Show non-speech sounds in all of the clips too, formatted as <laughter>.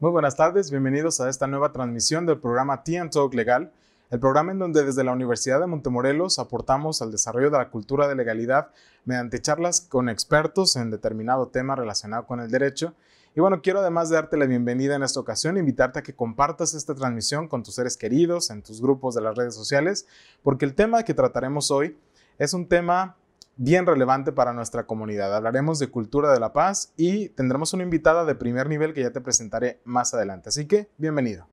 Muy buenas tardes, bienvenidos a esta nueva transmisión del programa Tea Talk Legal, el programa en donde desde la Universidad de Montemorelos aportamos al desarrollo de la cultura de legalidad mediante charlas con expertos en determinado tema relacionado con el derecho. Y bueno, quiero además darte la bienvenida en esta ocasión, invitarte a que compartas esta transmisión con tus seres queridos, en tus grupos de las redes sociales, porque el tema que trataremos hoy es un tema bien relevante para nuestra comunidad. Hablaremos de cultura de la paz y tendremos una invitada de primer nivel que ya te presentaré más adelante. Así que, bienvenido.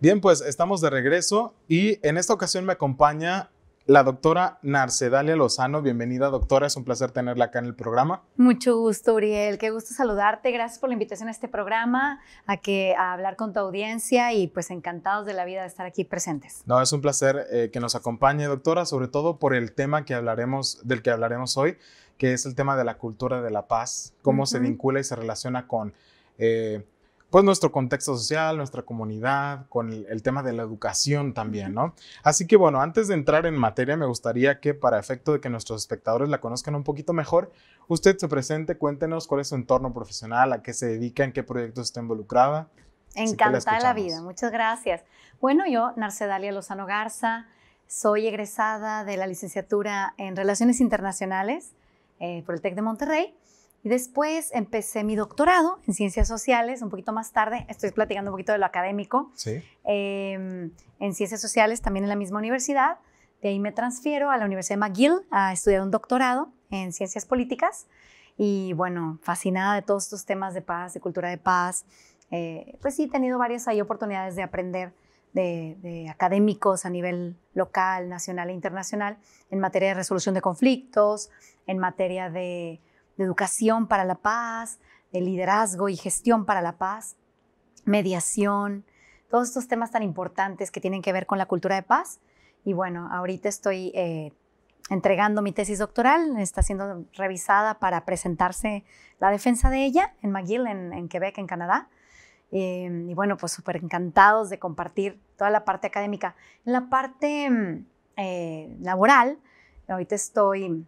Bien, pues estamos de regreso y en esta ocasión me acompaña la doctora Narcedalia Lozano. Bienvenida, doctora. Es un placer tenerla acá en el programa. Mucho gusto, Uriel. Qué gusto saludarte. Gracias por la invitación a este programa, a, que, a hablar con tu audiencia y pues encantados de la vida de estar aquí presentes. No, es un placer eh, que nos acompañe, doctora, sobre todo por el tema que hablaremos, del que hablaremos hoy, que es el tema de la cultura de la paz, cómo se vincula y se relaciona con... Eh, pues nuestro contexto social, nuestra comunidad, con el, tema de la educación también, ¿no? Así que bueno, antes de entrar en materia, me gustaría que para efecto de que nuestros espectadores la conozcan un poquito mejor, usted se presente, cuéntenos cuál es su entorno profesional, a qué se dedica, en qué proyectos está involucrada. Encantada la, vida, muchas gracias. Bueno, yo, Narcedalia Lozano Garza, soy egresada de la licenciatura en Relaciones Internacionales eh, por el TEC de Monterrey y después empecé mi doctorado en ciencias sociales, un poquito más tarde, estoy platicando un poquito de lo académico, sí. Em, en ciencias sociales también en la misma universidad. De ahí me transfiero a la Universidad de McGill a estudiar un doctorado en ciencias políticas. Y bueno, fascinada de todos estos temas de paz, de cultura de paz. Eh, pues sí, he tenido varias ahí oportunidades de aprender de, académicos a nivel local, nacional e internacional en materia de resolución de conflictos, en materia de de educación para la paz, de liderazgo y gestión para la paz, mediación, todos estos temas tan importantes que tienen que ver con la cultura de paz. Y bueno, ahorita estoy eh, entregando mi tesis doctoral, está siendo revisada para presentarse la defensa de ella en McGill, en, Quebec, en Canadá. Eh, y bueno, pues súper encantados de compartir toda la parte académica. En la parte mm, eh, laboral, ahorita estoy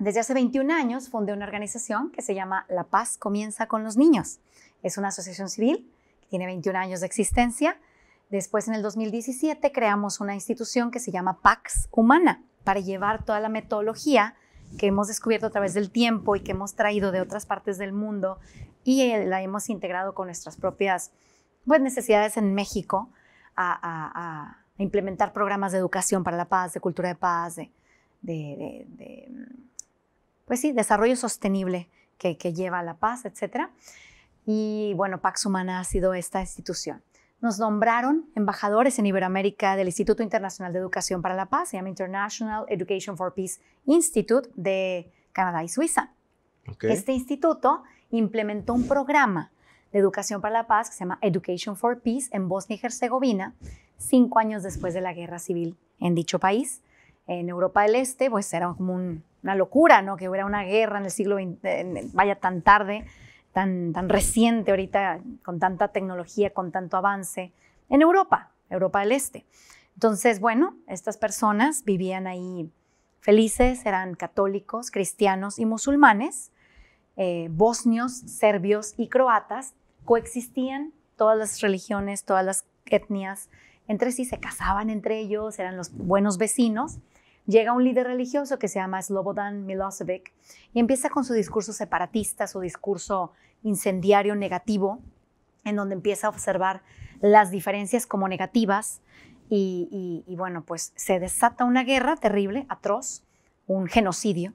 desde hace 21 años fundé una organización que se llama La Paz Comienza con los Niños. Es una asociación civil que tiene 21 años de existencia. Después, en el 2017, creamos una institución que se llama Pax Humana para llevar toda la metodología que hemos descubierto a través del tiempo y que hemos traído de otras partes del mundo y eh, la hemos integrado con nuestras propias pues, necesidades en México a, implementar programas de educación para la paz, de cultura de paz, de pues sí, desarrollo sostenible que, lleva a la paz, etc. Y bueno, Pax Humana ha sido esta institución. Nos nombraron embajadores en Iberoamérica del Instituto Internacional de Educación para la Paz, se llama International Education for Peace Institute de Canadá y Suiza. Este instituto implementó un programa de educación para la paz que se llama Education for Peace en Bosnia y Herzegovina, cinco años después de la guerra civil en dicho país en Europa del Este, pues era como una locura, ¿no? Que hubiera una guerra en el siglo XX, vaya tan tarde, tan, tan reciente ahorita, con tanta tecnología, con tanto avance, en Europa, Europa del Este. Entonces, bueno, estas personas vivían ahí felices, eran católicos, cristianos y musulmanes, eh, bosnios, serbios y croatas, coexistían todas las religiones, todas las etnias entre sí, se casaban entre ellos, eran los buenos vecinos llega un líder religioso que se llama Slobodan Milosevic y empieza con su discurso separatista, su discurso incendiario negativo, en donde empieza a observar las diferencias como negativas y, y bueno, pues se desata una guerra terrible, atroz, un genocidio,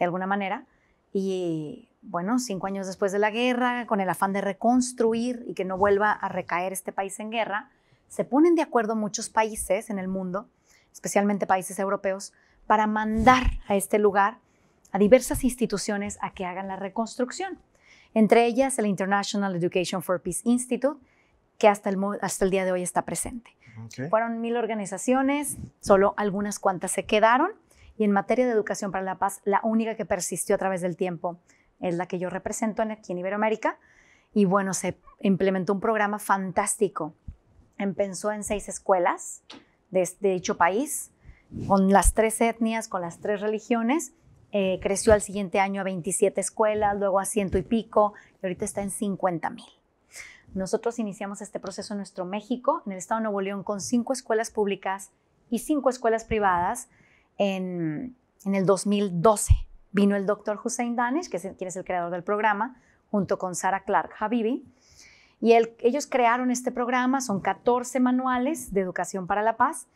de alguna manera, y bueno, cinco años después de la guerra, con el afán de reconstruir y que no vuelva a recaer este país en guerra, se ponen de acuerdo muchos países en el mundo especialmente países europeos, para mandar a este lugar a diversas instituciones a que hagan la reconstrucción, entre ellas el International Education for Peace Institute, que hasta el, hasta el día de hoy está presente. Fueron mil organizaciones, solo algunas cuantas se quedaron, y en materia de educación para la paz, la única que persistió a través del tiempo es la que yo represento aquí en Iberoamérica, y bueno, se implementó un programa fantástico. Empezó en seis escuelas, de, dicho país, con las tres etnias, con las tres religiones. Eh, creció al siguiente año a 27 escuelas, luego a ciento y pico, y ahorita está en 50 mil. Nosotros iniciamos este proceso en nuestro México, en el estado de Nuevo León, con cinco escuelas públicas y cinco escuelas privadas en, en el 2012. Vino el doctor Hussein Danish, que quien es el creador del programa, junto con Sara Clark Habibi, y ellos crearon este programa, son 14 manuales de educación para la paz.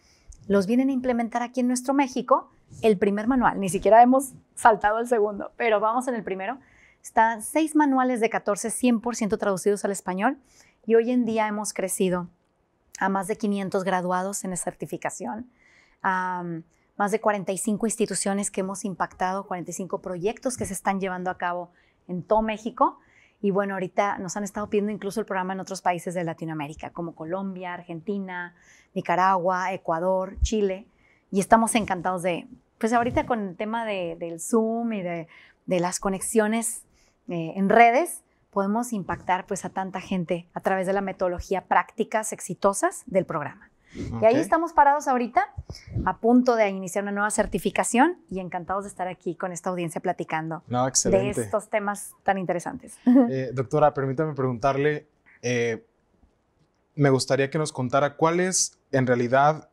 Los vienen a implementar aquí en nuestro México. El primer manual, ni siquiera hemos saltado el segundo, pero vamos en el primero. Están seis manuales de 14, 100% traducidos al español. Y hoy en día hemos crecido a más de 500 graduados en certificación, a más de 45 instituciones que hemos impactado, 45 proyectos que se están llevando a cabo en todo México y bueno, ahorita nos han estado pidiendo incluso el programa en otros países de Latinoamérica, como Colombia, Argentina, Nicaragua, Ecuador, Chile. Y estamos encantados de, pues ahorita con el tema de, del Zoom y de, las conexiones eh, en redes, podemos impactar pues a tanta gente a través de la metodología prácticas exitosas del programa. Y ahí estamos parados ahorita, a punto de iniciar una nueva certificación y encantados de estar aquí con esta audiencia platicando de estos temas tan interesantes. Eh, doctora, permítame preguntarle, eh, me gustaría que nos contara cuál es en realidad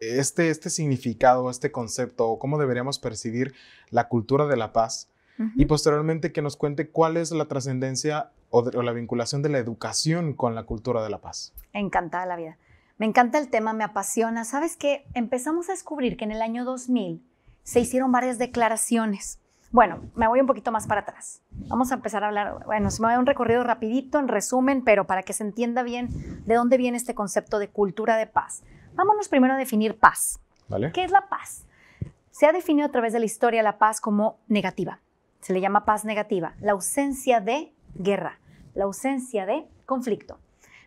este, este, significado, este concepto, o cómo deberíamos percibir la cultura de la paz. Y posteriormente que nos cuente cuál es la trascendencia o, la vinculación de la educación con la cultura de la paz. Encantada la vida. Me encanta el tema, me apasiona. ¿Sabes qué? Empezamos a descubrir que en el año 2000 se hicieron varias declaraciones. Bueno, me voy un poquito más para atrás. Vamos a empezar a hablar, bueno, se me va a dar un recorrido rapidito, en resumen, pero para que se entienda bien de dónde viene este concepto de cultura de paz. Vámonos primero a definir paz. ¿Vale? ¿Qué es la paz? Se ha definido a través de la historia la paz como negativa. Se le llama paz negativa, la ausencia de guerra, la ausencia de conflicto.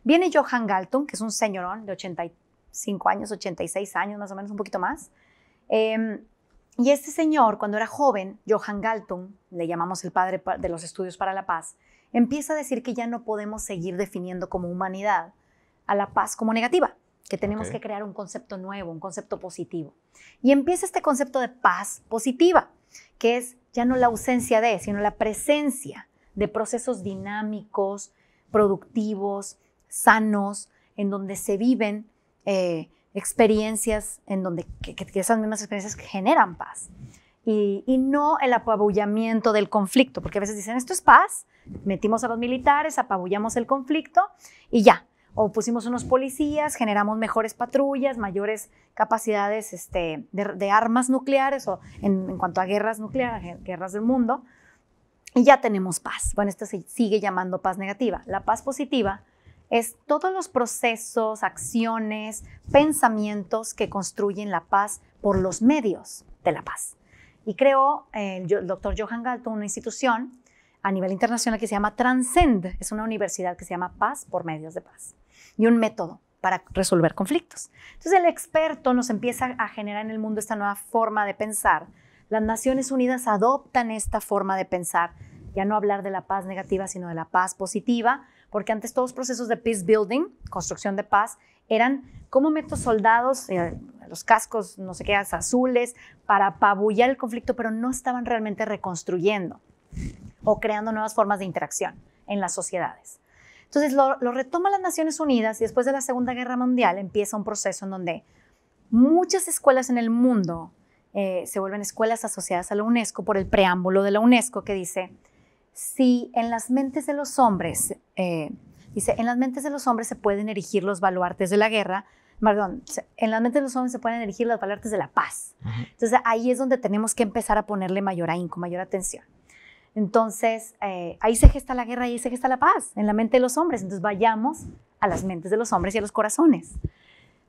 Viene Johan Galton, que es un señorón de 85 años, 86 años más o menos, un poquito más. Em, y este señor, cuando era joven, Johan Galton, le llamamos el padre de los estudios para la paz, empieza a decir que ya no podemos seguir definiendo como humanidad a la paz como negativa, que tenemos que crear un concepto nuevo, un concepto positivo. Y empieza este concepto de paz positiva, que es ya no la ausencia de, sino la presencia de procesos dinámicos, productivos, sanos, en donde se viven eh, experiencias, en donde esas mismas experiencias generan paz. Y, no el apabullamiento del conflicto, porque a veces dicen, esto es paz, metimos a los militares, apabullamos el conflicto y ya. O pusimos unos policías, generamos mejores patrullas, mayores capacidades este, de, armas nucleares o en, en, cuanto a guerras nucleares, guerras del mundo, y ya tenemos paz. Bueno, esto se sigue llamando paz negativa. La paz positiva es todos los procesos, acciones, pensamientos que construyen la paz por los medios de la paz. Y creó eh, el, doctor Johan Galtung, una institución a nivel internacional que se llama Transcend, es una universidad que se llama Paz por Medios de Paz, y un método para resolver conflictos. Entonces el experto nos empieza a generar en el mundo esta nueva forma de pensar. Las Naciones Unidas adoptan esta forma de pensar, ya no hablar de la paz negativa, sino de la paz positiva, porque antes todos los procesos de peace building, construcción de paz, eran como meto soldados, eh, los cascos, no sé qué, azules, para apabullar el conflicto, pero no estaban realmente reconstruyendo o creando nuevas formas de interacción en las sociedades. Entonces lo, retoma las Naciones Unidas y después de la Segunda Guerra Mundial empieza un proceso en donde muchas escuelas en el mundo eh, se vuelven escuelas asociadas a la UNESCO por el preámbulo de la UNESCO que dice si en las mentes de los hombres, eh, dice, en las mentes de los hombres se pueden erigir los baluartes de la guerra, perdón, en las mentes de los hombres se pueden erigir los baluartes de la paz. Entonces ahí es donde tenemos que empezar a ponerle mayor ahínco, mayor atención. Entonces eh, ahí se gesta la guerra, y ahí se gesta la paz, en la mente de los hombres. Entonces vayamos a las mentes de los hombres y a los corazones.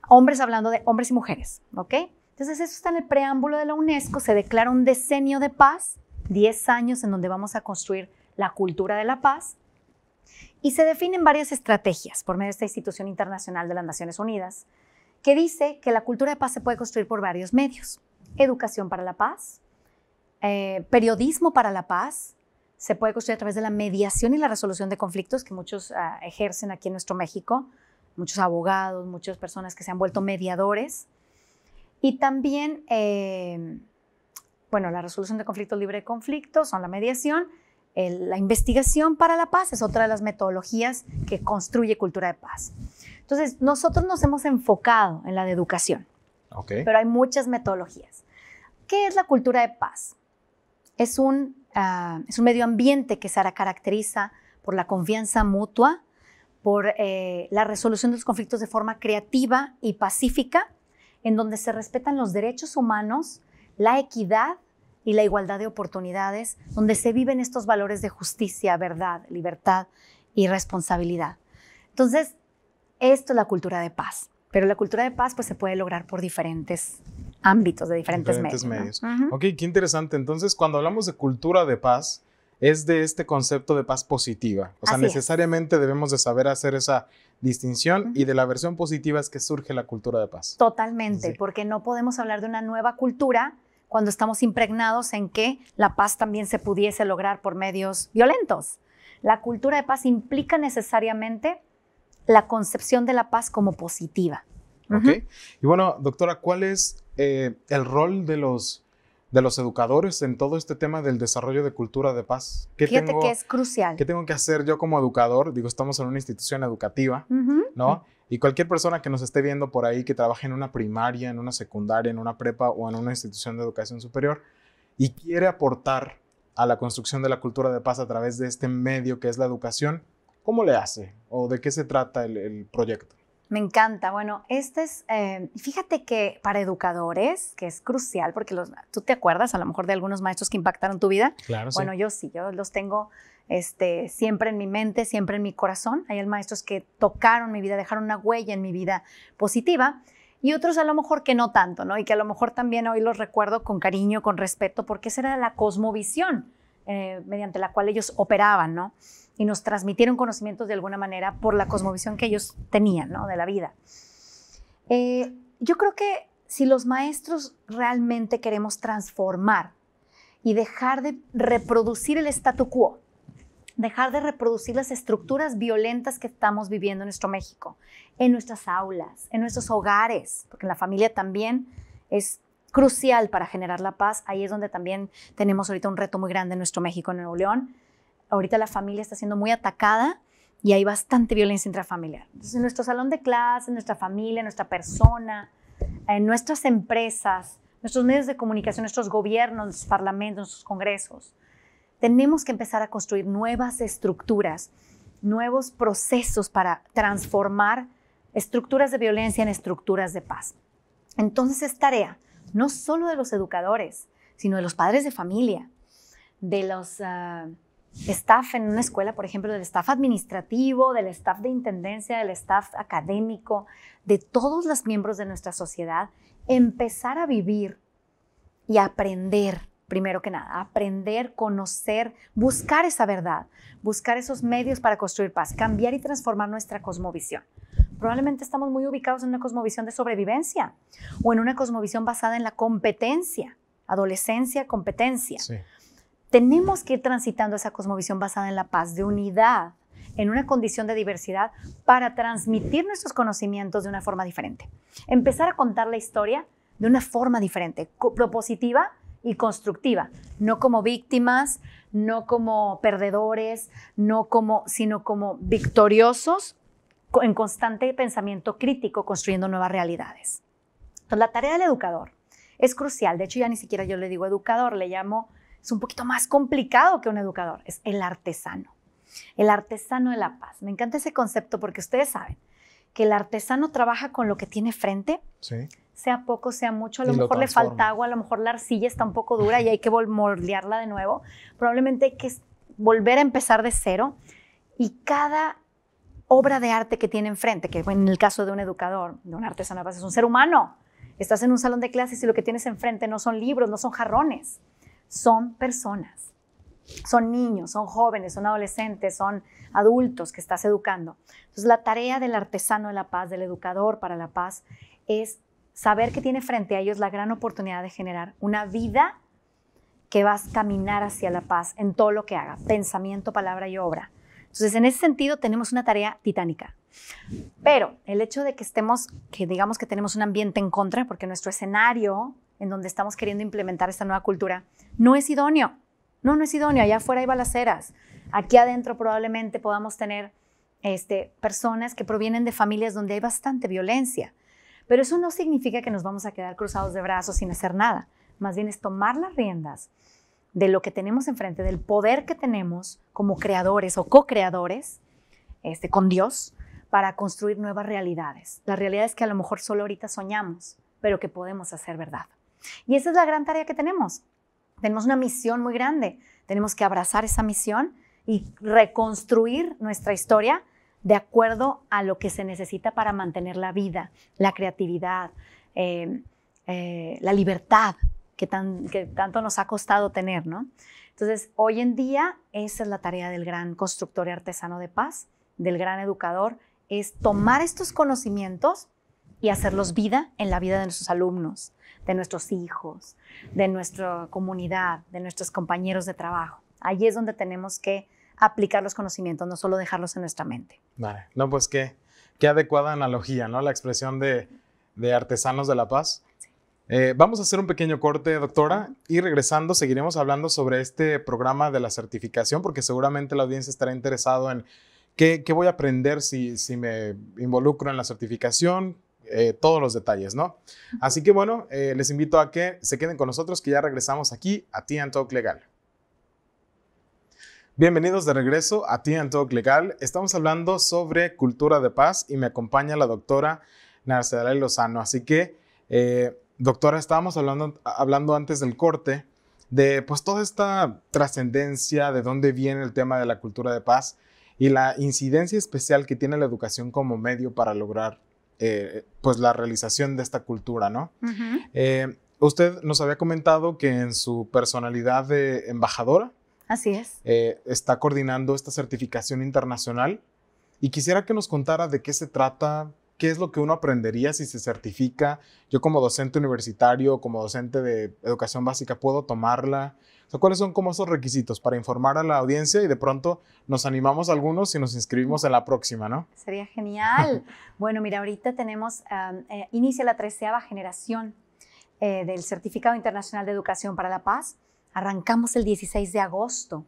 Hombres hablando de hombres y mujeres, ¿ok? Entonces eso está en el preámbulo de la UNESCO, se declara un decenio de paz 10 años en donde vamos a construir la cultura de la paz y se definen varias estrategias por medio de esta institución internacional de las Naciones Unidas que dice que la cultura de paz se puede construir por varios medios. Educación para la paz, eh, periodismo para la paz, se puede construir a través de la mediación y la resolución de conflictos que muchos ah, ejercen aquí en nuestro México, muchos abogados, muchas personas que se han vuelto mediadores. Y también eh, bueno, la resolución de conflictos libre de conflictos son la mediación, la investigación para la paz es otra de las metodologías que construye cultura de paz. Entonces, nosotros nos hemos enfocado en la de educación, pero hay muchas metodologías. ¿Qué es la cultura de paz? Es un, ah, medio ambiente que se caracteriza por la confianza mutua, por eh, la resolución de los conflictos de forma creativa y pacífica, en donde se respetan los derechos humanos, la equidad y la igualdad de oportunidades, donde se viven estos valores de justicia, verdad, libertad y responsabilidad. Entonces, esto es la cultura de paz. Pero la cultura de paz pues, se puede lograr por diferentes ámbitos, de diferentes, medios. Ok, qué interesante. Entonces, cuando hablamos de cultura de paz, es de este concepto de paz positiva. O sea, necesariamente debemos de saber hacer esa distinción y de la versión positiva es que surge la cultura de paz. Totalmente, porque no podemos hablar de una nueva cultura cuando estamos impregnados en que la paz también se pudiese lograr por medios violentos. La cultura de paz implica necesariamente la concepción de la paz como positiva. Ok. Y bueno, doctora, ¿cuál es eh, el rol de los, de los educadores en todo este tema del desarrollo de cultura de paz? ¿Qué Fíjate que es crucial. ¿Qué tengo que hacer yo como educador? Digo, estamos en una institución educativa, ¿no? Y cualquier persona que nos esté viendo por ahí que trabaje en una primaria, en una secundaria, en una prepa o en una institución de educación superior y quiere aportar a la construcción de la cultura de paz a través de este medio que es la educación, ¿cómo le hace o de qué se trata el, proyecto? Me encanta. Bueno, este es, eh, fíjate que para educadores, que es crucial, porque los, tú te acuerdas a lo mejor de algunos maestros que impactaron tu vida. Claro, Bueno, yo sí, yo los tengo este, siempre en mi mente, siempre en mi corazón. Hay maestros que tocaron mi vida, dejaron una huella en mi vida positiva y otros a lo mejor que no tanto, Y que a lo mejor también hoy los recuerdo con cariño, con respeto, porque esa era la cosmovisión eh, mediante la cual ellos operaban, Y nos transmitieron conocimientos de alguna manera por la cosmovisión que ellos tenían, ¿no? De la vida. Eh, yo creo que si los maestros realmente queremos transformar y dejar de reproducir el statu quo, dejar de reproducir las estructuras violentas que estamos viviendo en nuestro México, en nuestras aulas, en nuestros hogares, porque la familia también es crucial para generar la paz. Ahí es donde también tenemos ahorita un reto muy grande en nuestro México, en Nuevo León. Ahorita la familia está siendo muy atacada y hay bastante violencia intrafamiliar. Entonces, en nuestro salón de clase, en nuestra familia, en nuestra persona, en nuestras empresas, nuestros medios de comunicación, nuestros gobiernos, nuestros parlamentos, nuestros congresos, tenemos que empezar a construir nuevas estructuras, nuevos procesos para transformar estructuras de violencia en estructuras de paz. Entonces es tarea no solo de los educadores, sino de los padres de familia, de los ah, staff en una escuela, por ejemplo, del staff administrativo, del staff de intendencia, del staff académico, de todos los miembros de nuestra sociedad, empezar a vivir y aprender primero que nada, aprender, conocer, buscar esa verdad, buscar esos medios para construir paz, cambiar y transformar nuestra cosmovisión. Probablemente estamos muy ubicados en una cosmovisión de sobrevivencia o en una cosmovisión basada en la competencia, adolescencia, competencia. Tenemos que ir transitando esa cosmovisión basada en la paz, de unidad, en una condición de diversidad para transmitir nuestros conocimientos de una forma diferente. Empezar a contar la historia de una forma diferente, propositiva, y constructiva, no como víctimas, no como perdedores, no como, sino como victoriosos en constante pensamiento crítico, construyendo nuevas realidades. Entonces, la tarea del educador es crucial. De hecho, ya ni siquiera yo le digo educador, le llamo, es un poquito más complicado que un educador, es el artesano, el artesano de la paz. Me encanta ese concepto porque ustedes saben, que el artesano trabaja con lo que tiene frente. Sea poco, sea mucho, a lo mejor le falta agua, a lo mejor la arcilla está un poco dura y hay que moldearla de nuevo. Probablemente hay que volver a empezar de cero y cada obra de arte que tiene enfrente, que en el caso de un educador, de un artesano, pues, es un ser humano. Estás en un salón de clases y lo que tienes enfrente no son libros, no son jarrones, son personas son niños, son jóvenes, son adolescentes, son adultos que estás educando. Entonces, la tarea del artesano de la paz, del educador para la paz, es saber que tiene frente a ellos la gran oportunidad de generar una vida que va a caminar hacia la paz en todo lo que haga, pensamiento, palabra y obra. Entonces, en ese sentido, tenemos una tarea titánica. Pero el hecho de que estemos, que digamos que tenemos un ambiente en contra, porque nuestro escenario en donde estamos queriendo implementar esta nueva cultura no es idóneo. No, no es idóneo. Allá afuera hay balaceras. Aquí adentro probablemente podamos tener este, personas que provienen de familias donde hay bastante violencia. Pero eso no significa que nos vamos a quedar cruzados de brazos sin hacer nada. Más bien es tomar las riendas de lo que tenemos enfrente, del poder que tenemos como creadores o co-creadores este, con Dios para construir nuevas realidades. Las realidades que a lo mejor solo ahorita soñamos, pero que podemos hacer verdad. Y esa es la gran tarea que tenemos. Tenemos una misión muy grande. Tenemos que abrazar esa misión y reconstruir nuestra historia de acuerdo a lo que se necesita para mantener la vida, la creatividad, eh, eh, la libertad que, tanto nos ha costado tener, ¿no? Entonces, hoy en día esa es la tarea del gran constructor y artesano de paz, del gran educador, es tomar estos conocimientos y hacerlos vida en la vida de nuestros alumnos de nuestros hijos, de nuestra comunidad, de nuestros compañeros de trabajo. Allí es donde tenemos que aplicar los conocimientos, no solo dejarlos en nuestra mente. Vale, no, pues qué, qué adecuada analogía, ¿no? La expresión de, de artesanos de la paz. Eh, vamos a hacer un pequeño corte, doctora, y regresando seguiremos hablando sobre este programa de la certificación, porque seguramente la audiencia estará interesada en qué, voy a aprender si, si me involucro en la certificación, eh, todos los detalles, ¿no? Así que bueno, eh, les invito a que se queden con nosotros, que ya regresamos aquí a Tian Talk Legal. Bienvenidos de regreso a and Talk Legal. Estamos hablando sobre cultura de paz y me acompaña la doctora Narcedalay Lozano. Así que, eh, doctora, estábamos hablando, hablando antes del corte de pues toda esta trascendencia, de dónde viene el tema de la cultura de paz y la incidencia especial que tiene la educación como medio para lograr eh, pues la realización de esta cultura, ¿no? Eh, usted nos había comentado que en su personalidad de embajadora. Así es. Eh, está coordinando esta certificación internacional y quisiera que nos contara de qué se trata, qué es lo que uno aprendería si se certifica. Yo como docente universitario, como docente de educación básica, ¿puedo tomarla? O ¿Cuáles son como esos requisitos para informar a la audiencia y de pronto nos animamos algunos y nos inscribimos en la próxima, ¿no? Sería genial. <laughs> bueno, mira, ahorita tenemos, eh, inicia la treceava generación eh, del Certificado Internacional de Educación para la Paz. Arrancamos el 16 de agosto.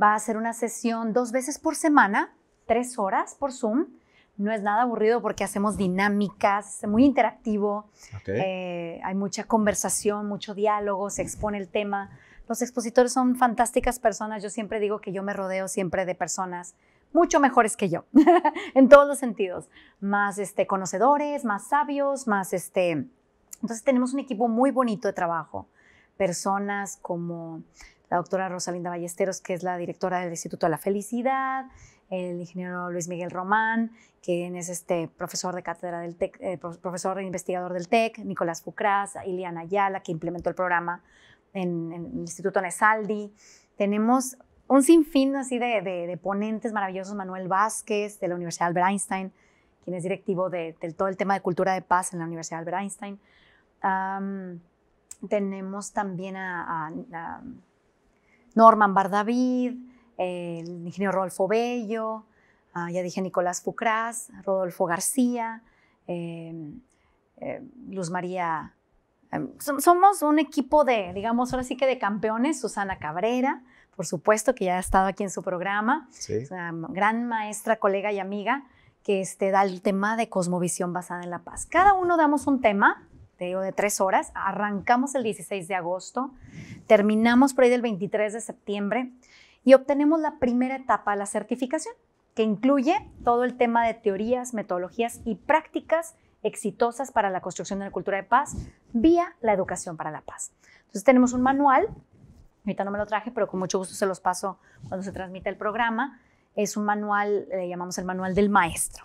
Va a ser una sesión dos veces por semana, tres horas por Zoom no es nada aburrido porque hacemos dinámicas, es muy interactivo, eh, hay mucha conversación, mucho diálogo, se expone el tema. Los expositores son fantásticas personas, yo siempre digo que yo me rodeo siempre de personas mucho mejores que yo, <laughs> en todos los sentidos, más este, conocedores, más sabios, más este... Entonces tenemos un equipo muy bonito de trabajo, personas como la doctora Rosalinda Ballesteros, que es la directora del Instituto de la Felicidad, el ingeniero Luis Miguel Román, quien es este profesor de cátedra del eh, profesor e investigador del TEC, Nicolás Fucras, Iliana Ayala, que implementó el programa en, el Instituto Nesaldi. Tenemos un sinfín así de, ponentes maravillosos, Manuel Vázquez de la Universidad Albert Einstein, quien es directivo de, todo el tema de cultura de paz en la Universidad Albert Einstein. tenemos también a, a Norman Bardavid, el ingeniero Rodolfo Bello, ah, ya dije Nicolás Fucrás, Rodolfo García, em, eh, Luz María. Em, somos un equipo de, digamos, ahora sí que de campeones, Susana Cabrera, por supuesto, que ya ha estado aquí en su programa, gran maestra, colega y amiga que este, da el tema de cosmovisión basada en la paz. Cada uno damos un tema, de tres horas. Arrancamos el 16 de agosto, terminamos por ahí del 23 de septiembre y obtenemos la primera etapa la certificación, que incluye todo el tema de teorías, metodologías y prácticas exitosas para la construcción de una cultura de paz vía la educación para la paz. Entonces tenemos un manual, ahorita no me lo traje, pero con mucho gusto se los paso cuando se transmite el programa. Es un manual, le llamamos el manual del maestro.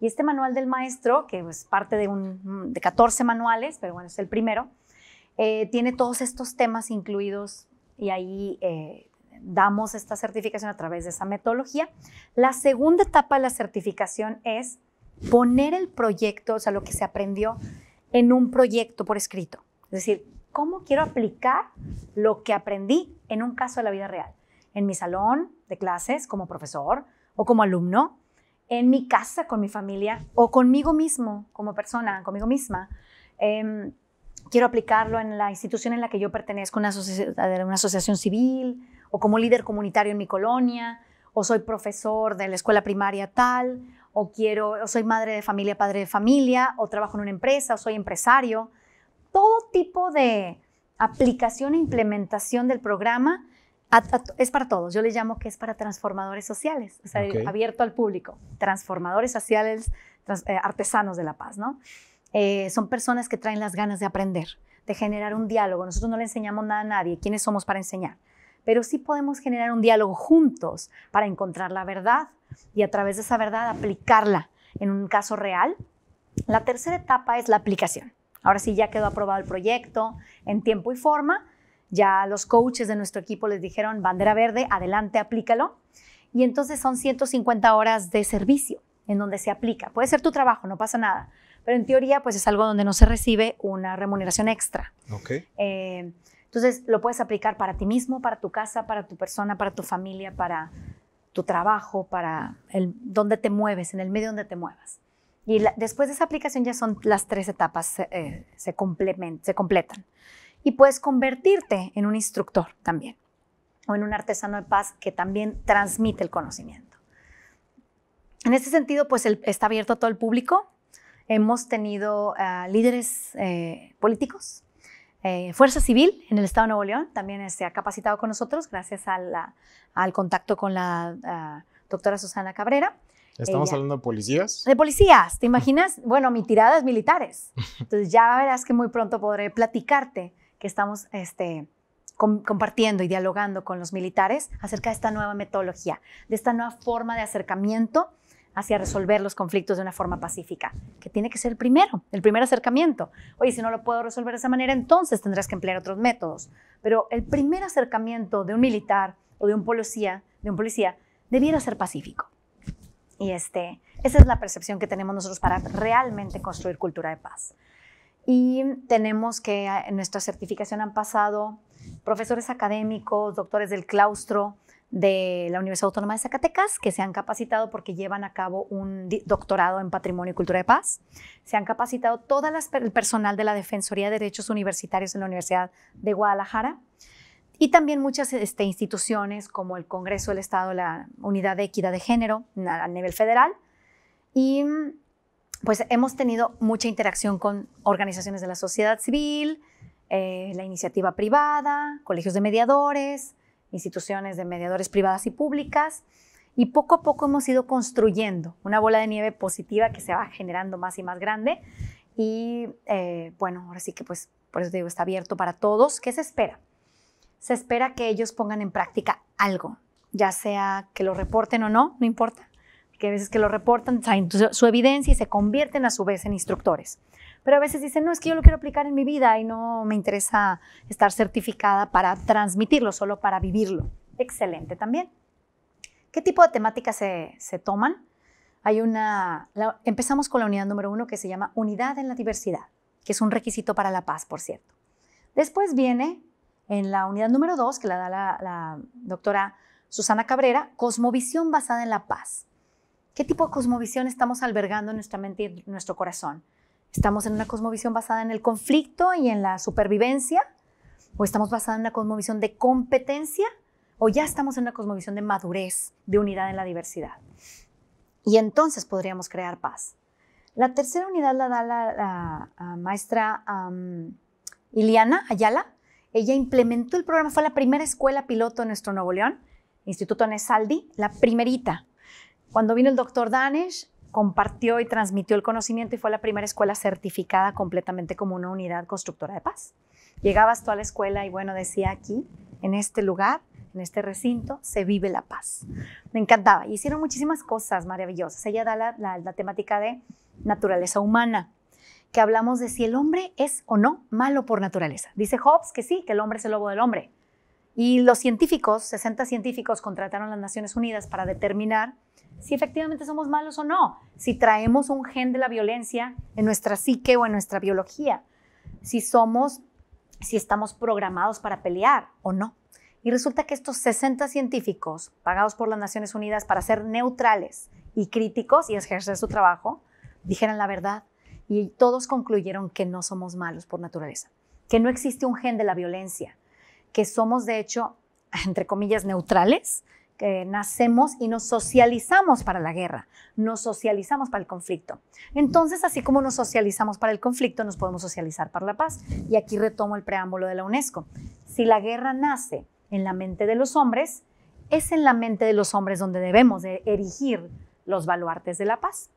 Y este manual del maestro, que es parte de, un, de 14 manuales, pero bueno, es el primero, eh, tiene todos estos temas incluidos y ahí eh, damos esta certificación a través de esa metodología. La segunda etapa de la certificación es poner el proyecto, o sea, lo que se aprendió en un proyecto por escrito. Es decir, ¿cómo quiero aplicar lo que aprendí en un caso de la vida real? En mi salón de clases como profesor o como alumno, en mi casa con mi familia o conmigo mismo como persona, conmigo misma. Em, quiero aplicarlo en la institución en la que yo pertenezco, una asociación civil, o como líder comunitario en mi colonia, o soy profesor de la escuela primaria tal, o quiero, o soy madre de familia, padre de familia, o trabajo en una empresa, o soy empresario. Todo tipo de aplicación e implementación del programa es para todos. Yo le llamo que es para transformadores sociales, o sea, abierto al público, transformadores sociales, eh, artesanos de la paz, ¿no? Eh, son personas que traen las ganas de aprender, de generar un diálogo. Nosotros no le enseñamos nada a nadie. ¿Quiénes somos para enseñar? pero sí podemos generar un diálogo juntos para encontrar la verdad y a través de esa verdad aplicarla en un caso real. La tercera etapa es la aplicación. Ahora sí ya quedó aprobado el proyecto en tiempo y forma. Ya los coaches de nuestro equipo les dijeron, bandera verde, adelante, aplícalo. Y entonces son 150 horas de servicio en donde se aplica. Puede ser tu trabajo, no pasa nada. Pero en teoría, pues es algo donde no se recibe una remuneración extra. Okay. Eh, entonces, lo puedes aplicar para ti mismo, para tu casa, para tu persona, para tu familia, para tu trabajo, para el donde te mueves, en el medio donde te muevas. Y después de esa aplicación ya son las tres etapas, eh, se, se completan. Y puedes convertirte en un instructor también, o en un artesano de paz que también transmite el conocimiento. En ese sentido, pues está abierto a todo el público. Hemos tenido ah, líderes eh, políticos, eh, Fuerza Civil en el Estado de Nuevo León también se este, ha capacitado con nosotros gracias al contacto con la ah, doctora Susana Cabrera. Estamos hablando de policías. De policías, ¿te imaginas? <laughs> bueno, mi tirada es militares. <laughs> Entonces ya verás que muy pronto podré platicarte que estamos este, compartiendo y dialogando con los militares acerca de esta nueva metodología, de esta nueva forma de acercamiento hacia resolver los conflictos de una forma pacífica, que tiene que ser el primero, el primer acercamiento. Oye, si no lo puedo resolver de esa manera, entonces tendrás que emplear otros métodos. Pero el primer acercamiento de un militar o de un policía, de un policía, debiera ser pacífico. Y este, esa es la percepción que tenemos nosotros para realmente construir cultura de paz. Y tenemos que en nuestra certificación han pasado profesores académicos, doctores del claustro, de la Universidad Autónoma de Zacatecas, que se han capacitado porque llevan a cabo un doctorado en Patrimonio y Cultura de Paz. Se han capacitado todo el personal de la Defensoría de Derechos Universitarios en la Universidad de Guadalajara y también muchas este, instituciones como el Congreso del Estado, la Unidad de Equidad de Género a nivel federal. Y pues hemos tenido mucha interacción con organizaciones de la sociedad civil, eh, la iniciativa privada, colegios de mediadores, instituciones de mediadores privadas y públicas. Y poco a poco hemos ido construyendo una bola de nieve positiva que se va generando más y más grande. Y eh, bueno, ahora sí que pues, por eso digo, está abierto para todos. ¿Qué se espera? Se espera que ellos pongan en práctica algo, ya sea que lo reporten o no, no importa, que a veces que lo reportan, su evidencia y se convierten a su vez en instructores pero a veces dicen, no, es que yo lo quiero aplicar en mi vida y no me interesa estar certificada para transmitirlo, solo para vivirlo. Excelente también. ¿Qué tipo de temáticas se, toman? Hay una, empezamos con la unidad número uno que se llama Unidad en la Diversidad, que es un requisito para la paz, por cierto. Después viene en la unidad número dos, que la da la, la doctora Susana Cabrera, Cosmovisión basada en la paz. ¿Qué tipo de cosmovisión estamos albergando en nuestra mente y nuestro corazón? ¿Estamos en una cosmovisión basada en el conflicto y en la supervivencia? ¿O estamos basada en una cosmovisión de competencia? ¿O ya estamos en una cosmovisión de madurez, de unidad en la diversidad? Y entonces podríamos crear paz. La tercera unidad la da la, maestra Iliana Ayala. Ella implementó el programa, fue la primera escuela piloto en nuestro Nuevo León, Instituto Nesaldi, la primerita. Cuando vino el doctor Danish, compartió y transmitió el conocimiento y fue la primera escuela certificada completamente como una unidad constructora de paz. Llegabas tú a la escuela y bueno, decía aquí, en este lugar, en este recinto, se vive la paz. Me encantaba. Y Hicieron muchísimas cosas maravillosas. Ella da la, la temática de naturaleza humana que hablamos de si el hombre es o no malo por naturaleza. Dice Hobbes que sí, que el hombre es el lobo del hombre. Y los científicos, 60 científicos, contrataron a las Naciones Unidas para determinar si efectivamente somos malos o no, si traemos un gen de la violencia en nuestra psique o en nuestra biología, si somos, si estamos programados para pelear o no. Y resulta que estos 60 científicos pagados por las Naciones Unidas para ser neutrales y críticos y ejercer su trabajo, dijeron la verdad. Y todos concluyeron que no somos malos por naturaleza, que no existe un gen de la violencia, que somos de hecho, entre comillas, neutrales nacemos y nos socializamos para la guerra, nos socializamos para el conflicto. Entonces, así como nos socializamos para el conflicto, nos podemos socializar para la paz. Y aquí retomo el preámbulo de la UNESCO. Si la guerra nace en la mente de los hombres, es en la mente de los hombres donde debemos erigir los baluartes de la paz.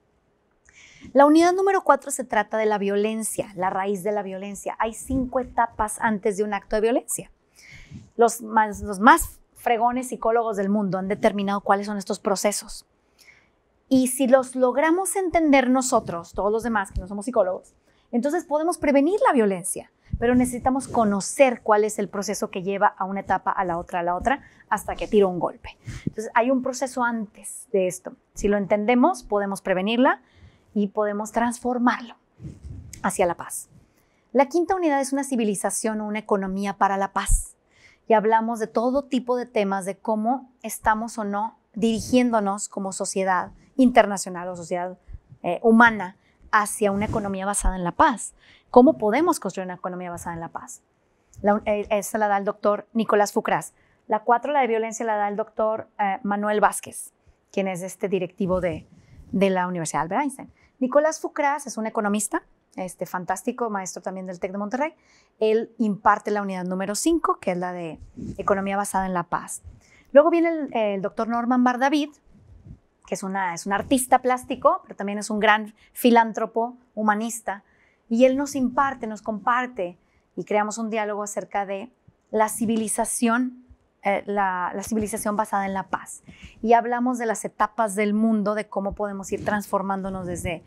La unidad número cuatro se trata de la violencia, la raíz de la violencia. Hay cinco etapas antes de un acto de violencia. los más fregones psicólogos del mundo han determinado cuáles son estos procesos. Y si los logramos entender nosotros, todos los demás que no somos psicólogos, entonces podemos prevenir la violencia, pero necesitamos conocer cuál es el proceso que lleva a una etapa, a la otra, a la otra, hasta que tira un golpe. Entonces hay un proceso antes de esto. Si lo entendemos, podemos prevenirla y podemos transformarlo hacia la paz. La quinta unidad es una civilización o una economía para la paz y hablamos de todo tipo de temas de cómo estamos o no dirigiéndonos como sociedad internacional o sociedad eh, humana hacia una economía basada en la paz. ¿Cómo podemos construir una economía basada en la paz? La, eh, esta la da el doctor Nicolás Fucras. La cuatro, la de violencia, la da el doctor eh, Manuel Vázquez, quien es este directivo de, de la Universidad Albert Einstein. Nicolás Fucras es un economista, este, fantástico, maestro también del TEC de Monterrey. Él imparte la unidad número 5, que es la de Economía Basada en la Paz. Luego viene el, doctor Norman Bardavid, que es, una, es un artista plástico, pero también es un gran filántropo humanista, y él nos imparte, nos comparte, y creamos un diálogo acerca de la civilización, eh, la civilización basada en la paz. Y hablamos de las etapas del mundo, de cómo podemos ir transformándonos desde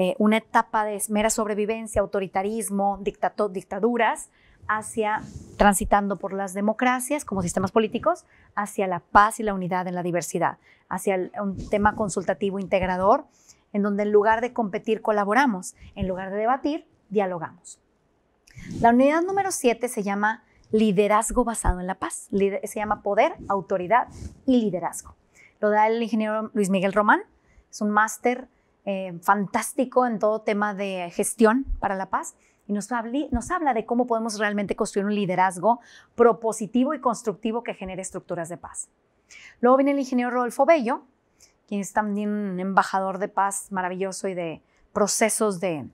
eh, una etapa de mera sobrevivencia, autoritarismo, dictaduras, hacia transitando por las democracias como sistemas políticos, hacia la paz y la unidad en la diversidad, hacia un tema consultativo integrador, en donde en lugar de competir colaboramos, en lugar de debatir, dialogamos. La unidad número 7 se llama liderazgo basado en la paz, se llama poder, autoridad y liderazgo. Lo da el ingeniero Luis Miguel Román, es un máster eh, fantástico en todo tema de gestión para la paz y nos, habla de cómo podemos realmente construir un liderazgo propositivo y constructivo que genere estructuras de paz. Luego viene el ingeniero Rodolfo Bello, quien es también un embajador de paz maravilloso y de procesos de,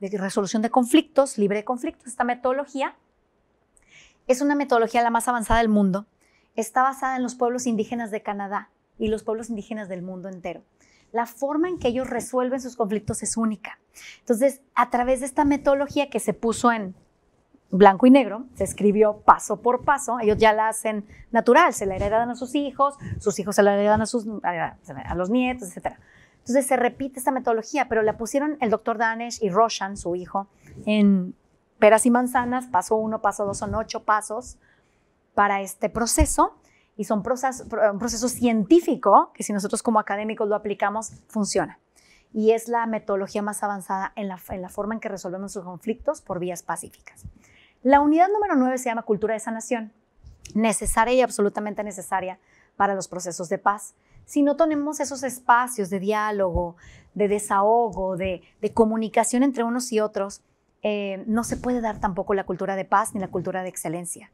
resolución de conflictos, libre de conflictos. Esta metodología es una metodología la más avanzada del mundo. Está basada en los pueblos indígenas de Canadá y los pueblos indígenas del mundo entero la forma en que ellos resuelven sus conflictos es única. Entonces, a través de esta metodología que se puso en blanco y negro, se escribió paso por paso, ellos ya la hacen natural, se la heredan a sus hijos, sus hijos se la heredan a, sus, a los nietos, etc. Entonces se repite esta metodología, pero la pusieron el doctor Danesh y Roshan, su hijo, en peras y manzanas, paso uno, paso dos, son ocho pasos para este proceso y son procesos, un proceso científico que si nosotros como académicos lo aplicamos, funciona. Y es la metodología más avanzada en la, forma en que resolvemos sus conflictos por vías pacíficas. La unidad número nueve se llama cultura de sanación, necesaria y absolutamente necesaria para los procesos de paz. Si no tenemos esos espacios de diálogo, de desahogo, de, comunicación entre unos y otros, eh, no se puede dar tampoco la cultura de paz ni la cultura de excelencia.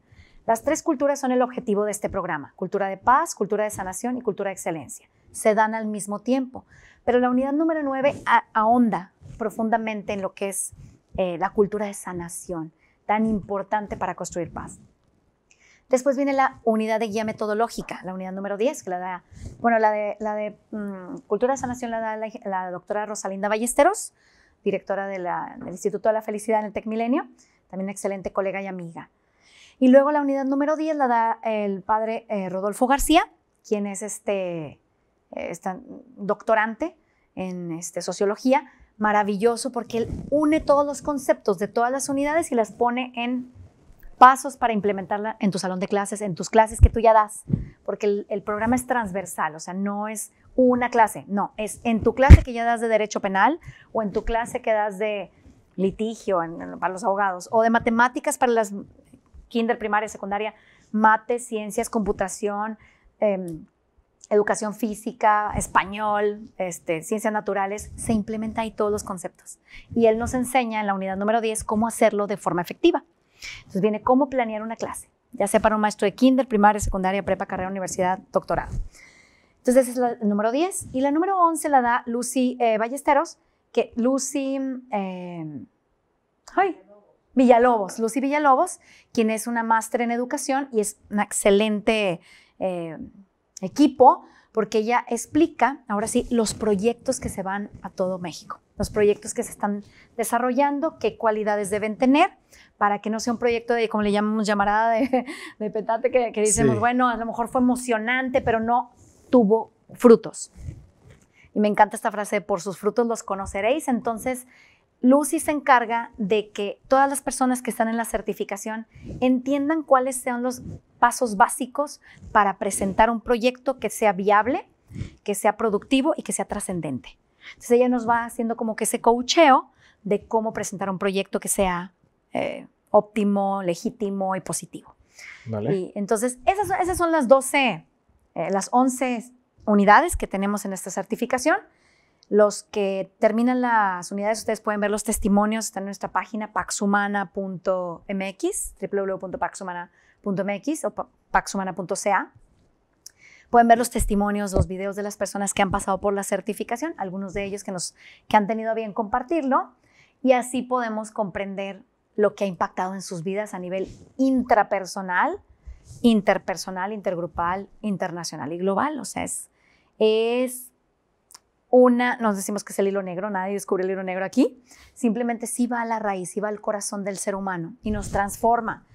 Las tres culturas son el objetivo de este programa, cultura de paz, cultura de sanación y cultura de excelencia. Se dan al mismo tiempo, pero la unidad número nueve ahonda profundamente en lo que es eh, la cultura de sanación, tan importante para construir paz. Después viene la unidad de guía metodológica, la unidad número 10, que la da, bueno, la de, mm, cultura de sanación la da la, doctora Rosalinda Ballesteros, directora del Instituto de la Felicidad en el TEC Milenio, también excelente colega y amiga. Y luego la unidad número 10 la da el padre eh, Rodolfo García, quien es este, doctorante en este, sociología, maravilloso porque él une todos los conceptos de todas las unidades y las pone en pasos para implementarla en tu salón de clases, en tus clases que tú ya das, porque el, programa es transversal, o sea, no es una clase, no, es en tu clase que ya das de derecho penal o en tu clase que das de litigio para los abogados o de matemáticas para las kinder, primaria, secundaria, mate, ciencias, computación, em, educación física, español, este, ciencias naturales, se implementa ahí todos los conceptos. Y él nos enseña en la unidad número 10 cómo hacerlo de forma efectiva. Entonces viene cómo planear una clase, ya sea para un maestro de kinder, primaria, secundaria, prepa, carrera, universidad, doctorado. Entonces esa es la número 10. Y la número 11 la da Lucy eh, Ballesteros, que Lucy... Eh, ay, Villalobos, Lucy Villalobos, quien es una máster en educación y es un excelente eh, equipo porque ella explica, ahora sí, los proyectos que se van a todo México, los proyectos que se están desarrollando, qué cualidades deben tener para que no sea un proyecto de, como le llamamos, llamarada de, de petate, que, que decimos, bueno, a lo mejor fue emocionante, pero no tuvo frutos. Y me encanta esta frase, por sus frutos los conoceréis. Entonces, Lucy se encarga de que todas las personas que están en la certificación entiendan cuáles sean los pasos básicos para presentar un proyecto que sea viable, que sea productivo y que sea trascendente. Entonces ella nos va haciendo como que ese coacheo de cómo presentar un proyecto que sea eh, óptimo, legítimo y positivo. Y entonces esas, son las 12, eh, las 11 unidades que tenemos en esta certificación. Los que terminan las unidades, ustedes pueden ver los testimonios, están en nuestra página paxhumana.mx, www.paxhumana.mx o paxhumana.ca. Pueden ver los testimonios, los videos de las personas que han pasado por la certificación, algunos de ellos que, nos, que han tenido bien compartirlo, y así podemos comprender lo que ha impactado en sus vidas a nivel intrapersonal, interpersonal, intergrupal, internacional y global. O sea, es, es una, nos decimos que es el hilo negro, nadie descubre el hilo negro aquí, simplemente sí va a la raíz, sí va al corazón del ser humano y nos transforma.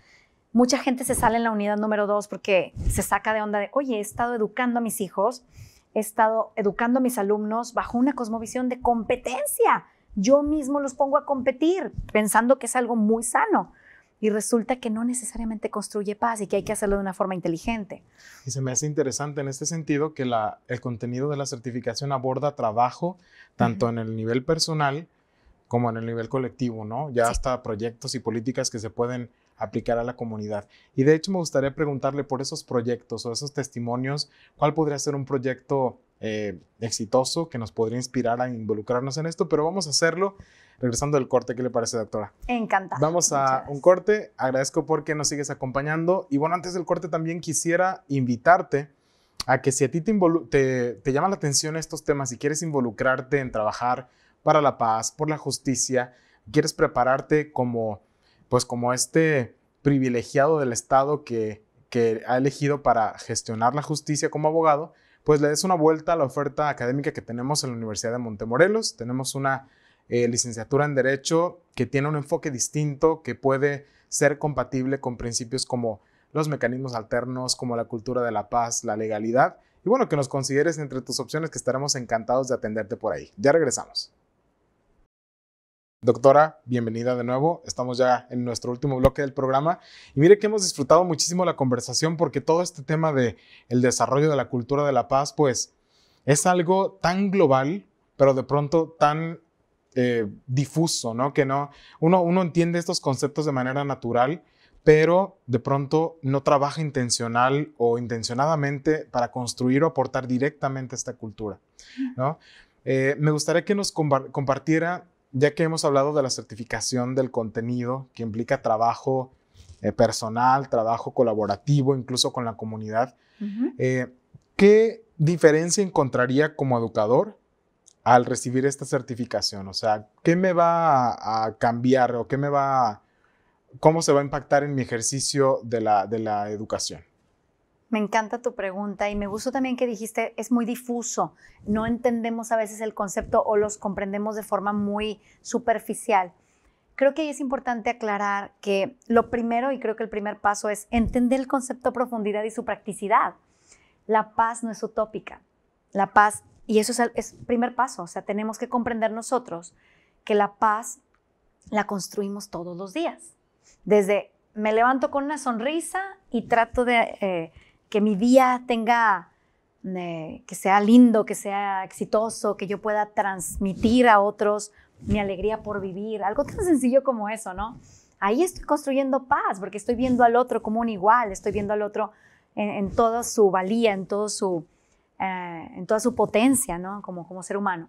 Mucha gente se sale en la unidad número dos porque se saca de onda de, oye, he estado educando a mis hijos, he estado educando a mis alumnos bajo una cosmovisión de competencia. Yo mismo los pongo a competir pensando que es algo muy sano y resulta que no necesariamente construye paz y que hay que hacerlo de una forma inteligente. Y se me hace interesante en este sentido que el contenido de la certificación aborda trabajo tanto en el nivel personal como en el nivel colectivo, ¿no? Ya hasta proyectos y políticas que se pueden aplicar a la comunidad. Y de hecho me gustaría preguntarle por esos proyectos o esos testimonios, ¿cuál podría ser un proyecto eh, exitoso que nos podría inspirar a involucrarnos en esto? Pero vamos a hacerlo regresando del corte, ¿qué le parece, doctora? Encantada. Vamos a un corte, agradezco porque nos sigues acompañando y bueno, antes del corte también quisiera invitarte a que si a ti te, te, llaman la atención estos temas y quieres involucrarte en trabajar para la paz, por la justicia, quieres prepararte como, pues como este privilegiado del Estado que, que ha elegido para gestionar la justicia como abogado, pues le des una vuelta a la oferta académica que tenemos en la Universidad de Montemorelos. Tenemos una eh, licenciatura en Derecho que tiene un enfoque distinto, que puede ser compatible con principios como los mecanismos alternos, como la cultura de la paz, la legalidad. Y bueno, que nos consideres entre tus opciones que estaremos encantados de atenderte por ahí. Ya regresamos. Doctora, bienvenida de nuevo. Estamos ya en nuestro último bloque del programa y mire que hemos disfrutado muchísimo la conversación porque todo este tema de el desarrollo de la cultura de la paz, pues es algo tan global, pero de pronto tan eh, difuso, ¿no? Que no, uno, entiende estos conceptos de manera natural, pero de pronto no trabaja intencional o intencionadamente para construir o aportar directamente esta cultura, ¿no? Eh, me gustaría que nos compartiera, ya que hemos hablado de la certificación del contenido, que implica trabajo eh, personal, trabajo colaborativo, incluso con la comunidad, ¿qué diferencia encontraría como educador al recibir esta certificación? O sea, ¿qué me va a, cambiar o qué me va a, cómo se va a impactar en mi ejercicio de la, educación? Me encanta tu pregunta y me gustó también que dijiste, es muy difuso, no entendemos a veces el concepto o los comprendemos de forma muy superficial. Creo que ahí es importante aclarar que lo primero y creo que el primer paso es entender el concepto a profundidad y su practicidad. La paz no es utópica. La paz y eso es el primer paso, o sea, tenemos que comprender nosotros que la paz la construimos todos los días. Desde me levanto con una sonrisa y trato de eh, que mi día tenga, eh, que sea lindo, que sea exitoso, que yo pueda transmitir a otros mi alegría por vivir, algo tan sencillo como eso, ¿no? Ahí estoy construyendo paz, porque estoy viendo al otro como un igual, estoy viendo al otro en, en toda su valía, en todo su, eh, en toda su potencia, ¿no? Como, como ser humano.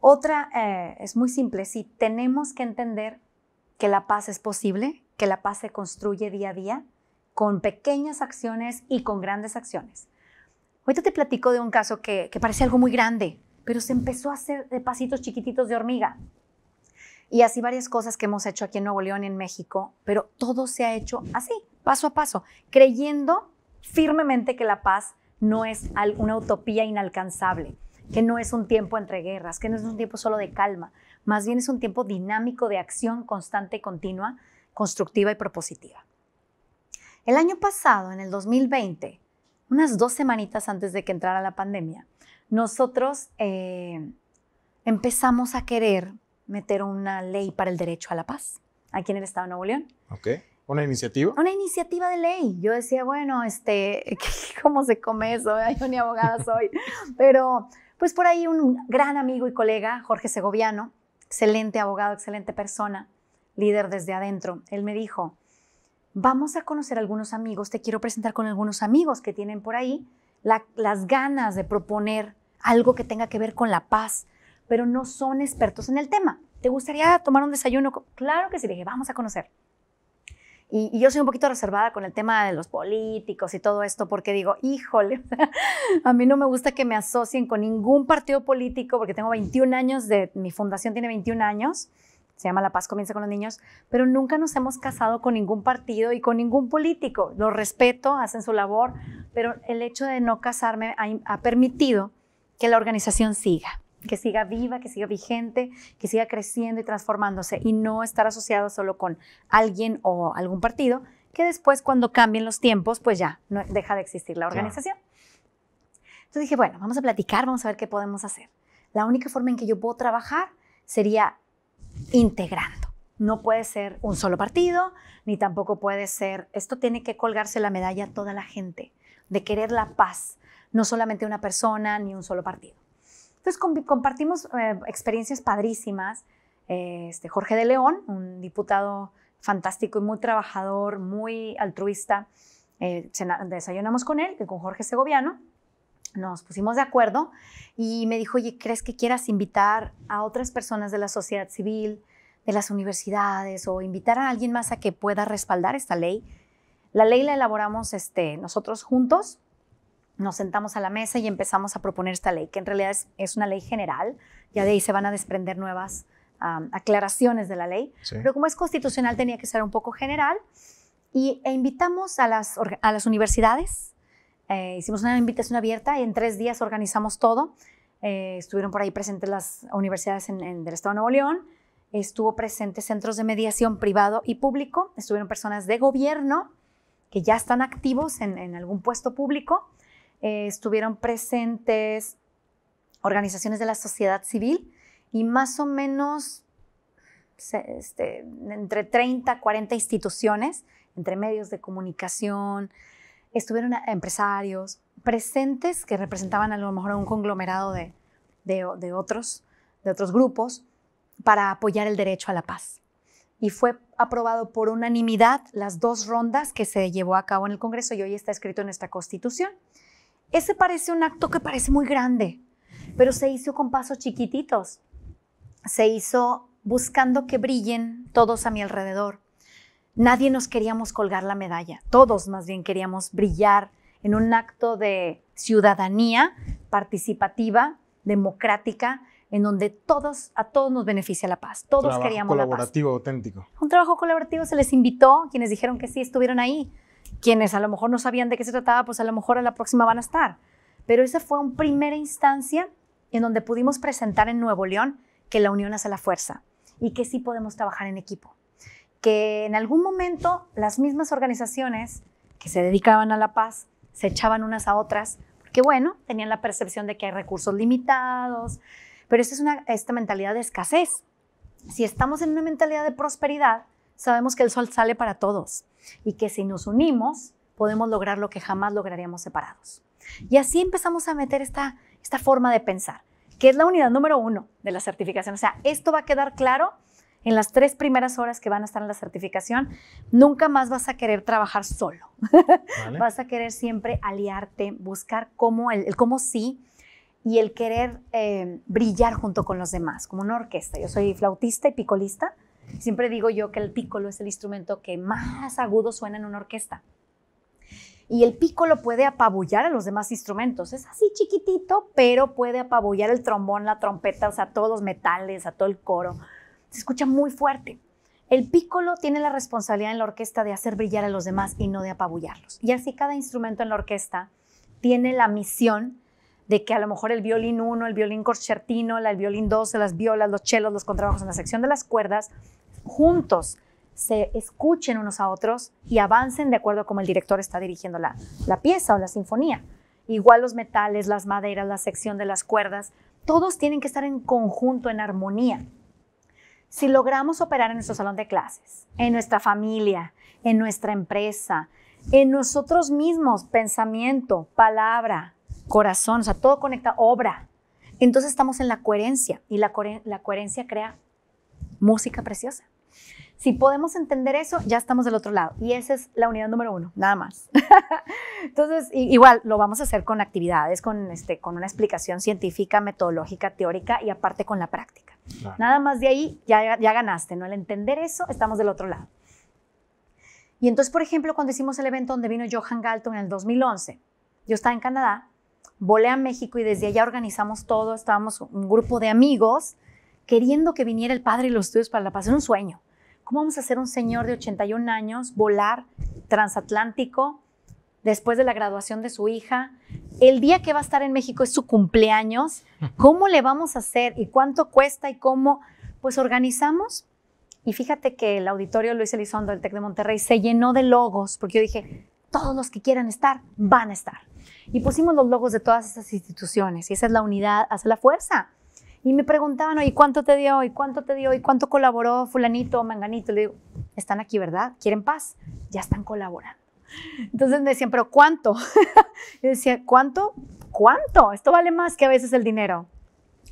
Otra eh, es muy simple, si tenemos que entender que la paz es posible, que la paz se construye día a día con pequeñas acciones y con grandes acciones. Hoy te platico de un caso que, que parece algo muy grande, pero se empezó a hacer de pasitos chiquititos de hormiga. Y así varias cosas que hemos hecho aquí en Nuevo León y en México, pero todo se ha hecho así, paso a paso, creyendo firmemente que la paz no es una utopía inalcanzable, que no es un tiempo entre guerras, que no es un tiempo solo de calma, más bien es un tiempo dinámico de acción constante continua, constructiva y propositiva. El año pasado, en el 2020, unas dos semanitas antes de que entrara la pandemia, nosotros eh, empezamos a querer meter una ley para el derecho a la paz aquí en el Estado de Nuevo León. Okay. ¿Una iniciativa? Una iniciativa de ley. Yo decía, bueno, este, <laughs> ¿cómo se come eso? Yo ni abogada soy. <laughs> Pero, pues por ahí un gran amigo y colega, Jorge Segoviano, excelente abogado, excelente persona, líder desde adentro, él me dijo, vamos a conocer a algunos amigos, te quiero presentar con algunos amigos que tienen por ahí las ganas de proponer algo que tenga que ver con la paz, pero no son expertos en el tema. ¿Te gustaría tomar un desayuno? Claro que sí, dije, vamos a conocer. Y, yo soy un poquito reservada con el tema de los políticos y todo esto, porque digo, híjole, <laughs> a mí no me gusta que me asocien con ningún partido político, porque tengo 21 años, de, mi fundación tiene 21 años, se llama La Paz Comienza con los Niños, pero nunca nos hemos casado con ningún partido y con ningún político. Los respeto, hacen su labor, pero el hecho de no casarme ha permitido que la organización siga que siga viva, que siga vigente, que siga creciendo y transformándose y no estar asociado solo con alguien o algún partido, que después cuando cambien los tiempos, pues ya no, deja de existir la organización. Entonces dije, bueno, vamos a platicar, vamos a ver qué podemos hacer. La única forma en que yo puedo trabajar sería integrando. No puede ser un solo partido, ni tampoco puede ser, esto tiene que colgarse la medalla a toda la gente, de querer la paz, no solamente una persona ni un solo partido. Entonces compartimos eh, experiencias padrísimas. Este, Jorge de León, un diputado fantástico y muy trabajador, muy altruista, eh, desayunamos con él, con Jorge Segoviano, nos pusimos de acuerdo y me dijo, oye, ¿crees que quieras invitar a otras personas de la sociedad civil, de las universidades o invitar a alguien más a que pueda respaldar esta ley? La ley la elaboramos este, nosotros juntos, nos sentamos a la mesa y empezamos a proponer esta ley, que en realidad es, una ley general, ya de ahí se van a desprender nuevas aclaraciones de la ley, pero como es constitucional tenía que ser un poco general, y, e invitamos a las, a las universidades, eh, hicimos una invitación abierta y en tres días organizamos todo, eh, estuvieron por ahí presentes las universidades en, del Estado de Nuevo León, estuvo presente centros de mediación privado y público, estuvieron personas de gobierno que ya están activos en, en algún puesto público, eh, estuvieron presentes organizaciones de la sociedad civil y más o menos este, entre 30, 40 instituciones, entre medios de comunicación, estuvieron empresarios presentes que representaban a lo mejor un conglomerado de, de, otros, de otros grupos para apoyar el derecho a la paz. Y fue aprobado por unanimidad las dos rondas que se llevó a cabo en el Congreso y hoy está escrito en nuestra Constitución. Ese parece un acto que parece muy grande, pero se hizo con pasos chiquititos. Se hizo buscando que brillen todos a mi alrededor. Nadie nos queríamos colgar la medalla, todos más bien queríamos brillar en un acto de ciudadanía participativa, democrática, en donde todos, a todos nos beneficia la paz. Todos trabajo queríamos la paz. colaborativo auténtico. Un trabajo colaborativo se les invitó, quienes dijeron que sí estuvieron ahí quienes a lo mejor no sabían de qué se trataba, pues a lo mejor a la próxima van a estar. Pero esa fue una primera instancia en donde pudimos presentar en Nuevo León que la unión hace la fuerza y que sí podemos trabajar en equipo. Que en algún momento las mismas organizaciones que se dedicaban a la paz se echaban unas a otras, porque bueno, tenían la percepción de que hay recursos limitados, pero esta es una, esta mentalidad de escasez. Si estamos en una mentalidad de prosperidad, sabemos que el sol sale para todos y que si nos unimos podemos lograr lo que jamás lograríamos separados. Y así empezamos a meter esta, esta forma de pensar, que es la unidad número uno de la certificación. O sea, esto va a quedar claro en las tres primeras horas que van a estar en la certificación, nunca más vas a querer trabajar solo. <laughs> vas a querer siempre aliarte, buscar cómo, el, cómo sí y el querer eh, brillar junto con los demás, como una orquesta. Yo soy flautista y picolista, Siempre digo yo que el pícolo es el instrumento que más agudo suena en una orquesta. Y el pícolo puede apabullar a los demás instrumentos. Es así chiquitito, pero puede apabullar el trombón, la trompeta, o sea, todos los metales, a todo el coro. Se escucha muy fuerte. El pícolo tiene la responsabilidad en la orquesta de hacer brillar a los demás y no de apabullarlos. Y así cada instrumento en la orquesta tiene la misión de que a lo mejor el violín 1, el violín concertino, el violín 2, las violas, los chelos, los contrabajos en la sección de las cuerdas, juntos se escuchen unos a otros y avancen de acuerdo a cómo el director está dirigiendo la, la pieza o la sinfonía. Igual los metales, las maderas, la sección de las cuerdas, todos tienen que estar en conjunto, en armonía. Si logramos operar en nuestro salón de clases, en nuestra familia, en nuestra empresa, en nosotros mismos, pensamiento, palabra, corazón, o sea, todo conecta, obra. Entonces estamos en la coherencia y la, coherencia crea música preciosa. Si podemos entender eso, ya estamos del otro lado. Y esa es la unidad número uno, nada más. <laughs> Entonces, igual lo vamos a hacer con actividades, este, con, una explicación científica, metodológica, teórica y aparte con la práctica. Nada más de ahí ya, ganaste, ¿no? Al entender eso, estamos del otro lado. Y entonces, por ejemplo, cuando hicimos el evento donde vino Johan Galton en el 2011, yo estaba en Canadá volé a México y desde allá organizamos todo, estábamos un grupo de amigos queriendo que viniera el padre y los estudios para la paz, un sueño. ¿Cómo vamos a hacer un señor de 81 años volar transatlántico después de la graduación de su hija? El día que va a estar en México es su cumpleaños. ¿Cómo le vamos a hacer y cuánto cuesta y cómo? Pues organizamos y fíjate que el auditorio Luis Elizondo del TEC de Monterrey se llenó de logos porque yo dije, todos los que quieran estar van a estar y pusimos los logos de todas esas instituciones y esa es la unidad, hace la fuerza. Y me preguntaban, ¿y cuánto te dio? ¿Y cuánto te dio? ¿Y cuánto colaboró fulanito o manganito? Le digo, están aquí, ¿verdad? ¿Quieren paz? Ya están colaborando. Entonces me decían, ¿pero cuánto? <laughs> Yo decía, ¿cuánto? ¿Cuánto? Esto vale más que a veces el dinero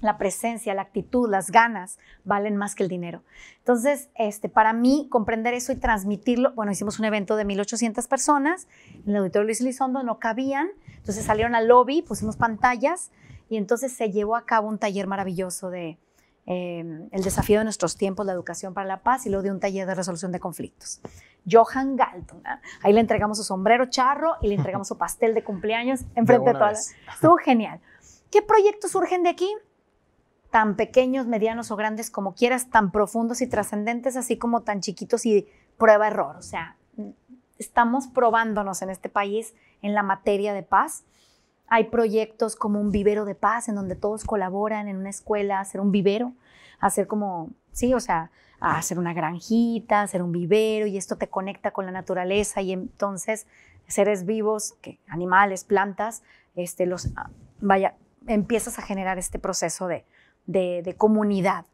la presencia, la actitud, las ganas valen más que el dinero. Entonces, este, para mí, comprender eso y transmitirlo, bueno, hicimos un evento de 1.800 personas, en el auditorio Luis Elizondo no cabían, entonces salieron al lobby, pusimos pantallas y entonces se llevó a cabo un taller maravilloso de em, el desafío de nuestros tiempos, la educación para la paz y luego de un taller de resolución de conflictos. Johan Galton, ¿ah? ahí le entregamos su sombrero charro y le entregamos su pastel de cumpleaños enfrente de, de todas. Estuvo genial. ¿Qué proyectos surgen de aquí? tan pequeños, medianos o grandes como quieras, tan profundos y trascendentes, así como tan chiquitos y prueba-error. O sea, estamos probándonos en este país en la materia de paz. Hay proyectos como un vivero de paz en donde todos colaboran en una escuela, hacer un vivero, hacer como, sí, o sea, hacer una granjita, hacer un vivero y esto te conecta con la naturaleza y entonces seres vivos, que, animales, plantas, este, los, ah, vaya, empiezas a generar este proceso de, de, comunidad.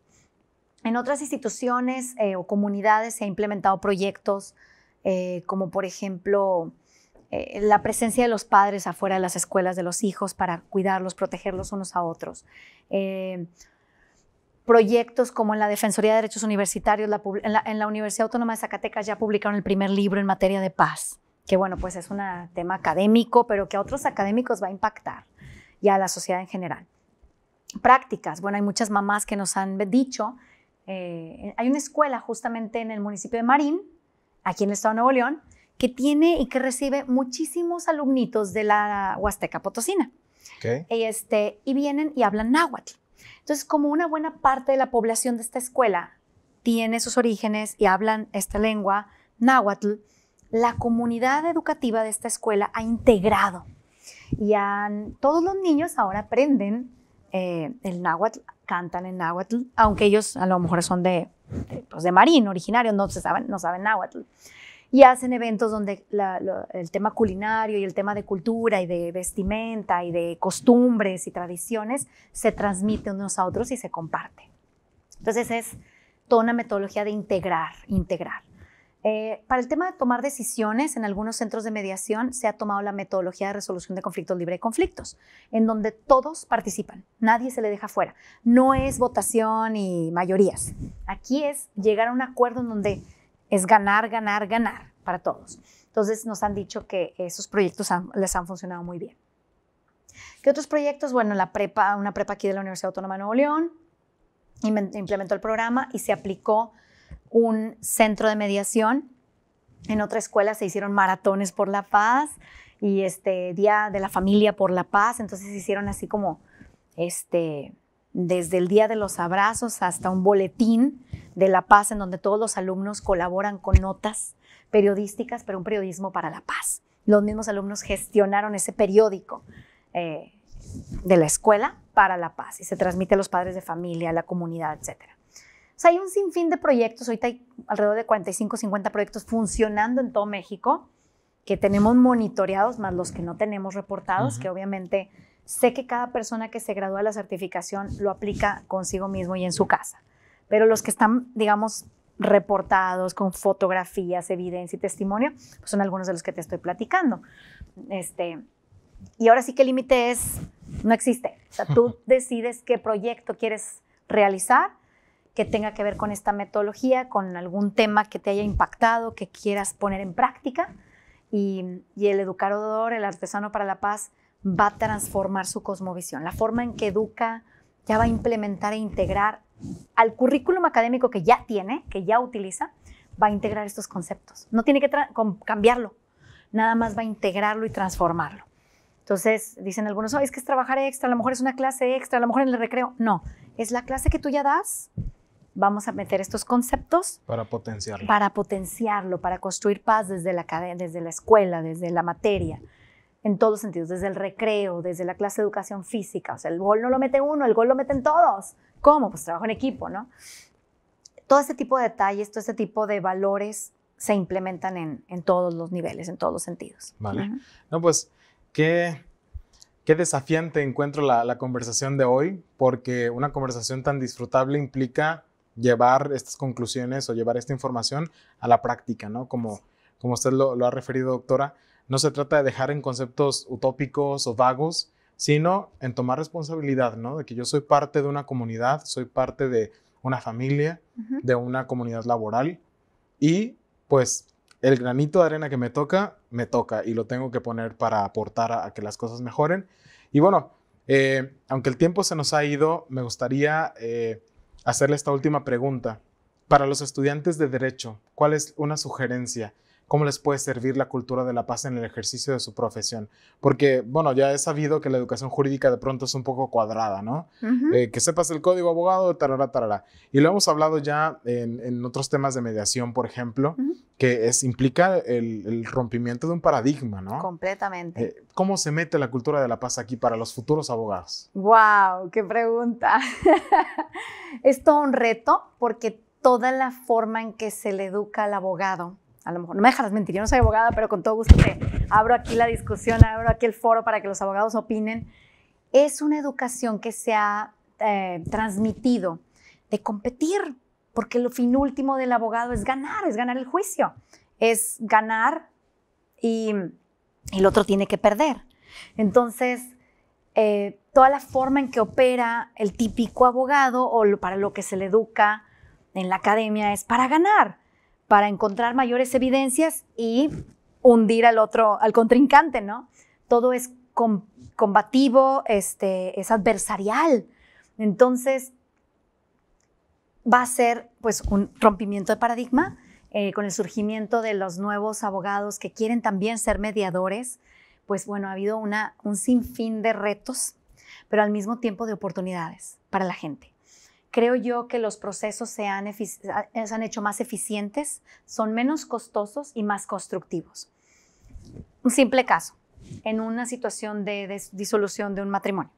En otras instituciones eh, o comunidades se han implementado proyectos eh, como por ejemplo eh, la presencia de los padres afuera de las escuelas de los hijos para cuidarlos, protegerlos unos a otros. proyectos como en la Defensoría de Derechos Universitarios, en, la, en, la, Universidad Autónoma de Zacatecas ya publicaron el primer libro en materia de paz, que bueno, pues es un tema académico, pero que a otros académicos va a impactar y a la sociedad en general prácticas. Bueno, hay muchas mamás que nos han dicho, eh, hay una escuela justamente en el municipio de Marín, aquí en el estado de Nuevo León, que tiene y que recibe muchísimos alumnitos de la Huasteca Potosina. Este, y vienen y hablan náhuatl. Entonces, como una buena parte de la población de esta escuela tiene sus orígenes y hablan esta lengua náhuatl, la comunidad educativa de esta escuela ha integrado y a todos los niños ahora aprenden eh, el náhuatl, cantan en náhuatl, aunque ellos a lo mejor son de, pues de marín, originarios, no, saben, no saben náhuatl. Y hacen eventos donde el tema culinario y el tema de cultura y de vestimenta y de costumbres y tradiciones se transmite unos a otros y se comparte. Entonces es toda una metodología de integrar, integrar. Eh, para el tema de tomar decisiones, en algunos centros de mediación se ha tomado la metodología de resolución de conflictos libre de conflictos, en donde todos participan, nadie se le deja fuera. No es votación y mayorías. Aquí es llegar a un acuerdo en donde es ganar, ganar, ganar para todos. Entonces nos han dicho que esos proyectos les han funcionado muy bien. ¿Qué otros proyectos? Bueno, la prepa, una prepa aquí de la Universidad Autónoma de Nuevo León implementó el programa y se aplicó un centro de mediación. En otra escuela se hicieron maratones por la paz y este Día de la Familia por la Paz. Entonces se hicieron así como este desde el Día de los Abrazos hasta un boletín de la paz en donde todos los alumnos colaboran con notas periodísticas, pero un periodismo para la paz. Los mismos alumnos gestionaron ese periódico eh, de la escuela para la paz y se transmite a los padres de familia, a la comunidad, etcétera sea, hay un sinfín de proyectos, ahorita hay alrededor de 45, 50 proyectos funcionando en todo México que tenemos monitoreados, más los que no tenemos reportados, que obviamente sé que cada persona que se gradúa la certificación lo aplica consigo mismo y en su casa, pero los que están, digamos, reportados con fotografías, evidencia y testimonio, pues son algunos de los que te estoy platicando. Este, y ahora sí que el límite es, no existe. O sea, tú <laughs> decides qué proyecto quieres realizar que tenga que ver con esta metodología, con algún tema que te haya impactado, que quieras poner en práctica. Y, el educador, el artesano para la paz, va a transformar su cosmovisión. La forma en que educa ya va a implementar e integrar al currículum académico que ya tiene, que ya utiliza, va a integrar estos conceptos. No tiene que cambiarlo, nada más va a integrarlo y transformarlo. Entonces, dicen algunos, es que es trabajar extra, a lo mejor es una clase extra, a lo mejor en el recreo. No, es la clase que tú ya das, vamos a meter estos conceptos. Para potenciarlo. Para potenciarlo, para construir paz desde la, desde la escuela, desde la materia, en todos los sentidos, desde el recreo, desde la clase de educación física. O sea, el gol no lo mete uno, el gol lo meten todos. ¿Cómo? Pues trabajo en equipo, ¿no? Todo ese tipo de detalles, todo ese tipo de valores se implementan en, todos los niveles, en todos los sentidos. Vale. No, pues, qué, desafiante encuentro la conversación de hoy, porque una conversación tan disfrutable implica llevar estas conclusiones o llevar esta información a la práctica, ¿no? Como, como usted lo, ha referido, doctora, no se trata de dejar en conceptos utópicos o vagos, sino en tomar responsabilidad, ¿no? De que yo soy parte de una comunidad, soy parte de una familia, de una comunidad laboral y pues el granito de arena que me toca, me toca y lo tengo que poner para aportar a, que las cosas mejoren. Y bueno, eh, aunque el tiempo se nos ha ido, me gustaría eh, hacerle esta última pregunta. Para los estudiantes de Derecho, ¿cuál es una sugerencia? cómo les puede servir la cultura de la paz en el ejercicio de su profesión. Porque, bueno, ya he sabido que la educación jurídica de pronto es un poco cuadrada, ¿no? Eh, que sepas el código abogado, tarara, tarara. Y lo hemos hablado ya en, otros temas de mediación, por ejemplo, que es, implica el, rompimiento de un paradigma, ¿no? Completamente. Eh, ¿Cómo se mete la cultura de la paz aquí para los futuros abogados? ¡Wow! ¡Qué pregunta! <laughs> es todo un reto porque toda la forma en que se le educa al abogado a lo mejor no me dejarás mentir, yo no soy abogada, pero con todo gusto te abro aquí la discusión, abro aquí el foro para que los abogados opinen. Es una educación que se ha eh, transmitido de competir, porque lo fin último del abogado es ganar, es ganar el juicio, es ganar y el otro tiene que perder. Entonces, eh, toda la forma en que opera el típico abogado o para lo que se le educa en la academia es para ganar para encontrar mayores evidencias y hundir al otro, al contrincante, ¿no? Todo es combativo, este, es adversarial. Entonces, va a ser pues un rompimiento de paradigma eh, con el surgimiento de los nuevos abogados que quieren también ser mediadores. Pues bueno, ha habido una, un sinfín de retos, pero al mismo tiempo de oportunidades para la gente. Creo yo que los procesos se han, han hecho más eficientes, son menos costosos y más constructivos. Un simple caso, en una situación de disolución de un matrimonio,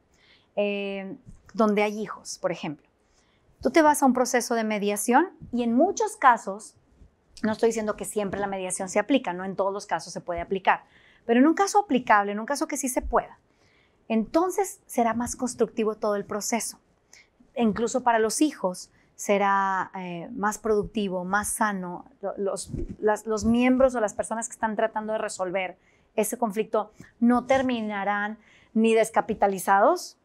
eh, donde hay hijos, por ejemplo. Tú te vas a un proceso de mediación y en muchos casos, no estoy diciendo que siempre la mediación se aplica, no en todos los casos se puede aplicar, pero en un caso aplicable, en un caso que sí se pueda, entonces será más constructivo todo el proceso incluso para los hijos será eh, más productivo, más sano, los, miembros o las personas que están tratando de resolver ese conflicto no terminarán ni descapitalizados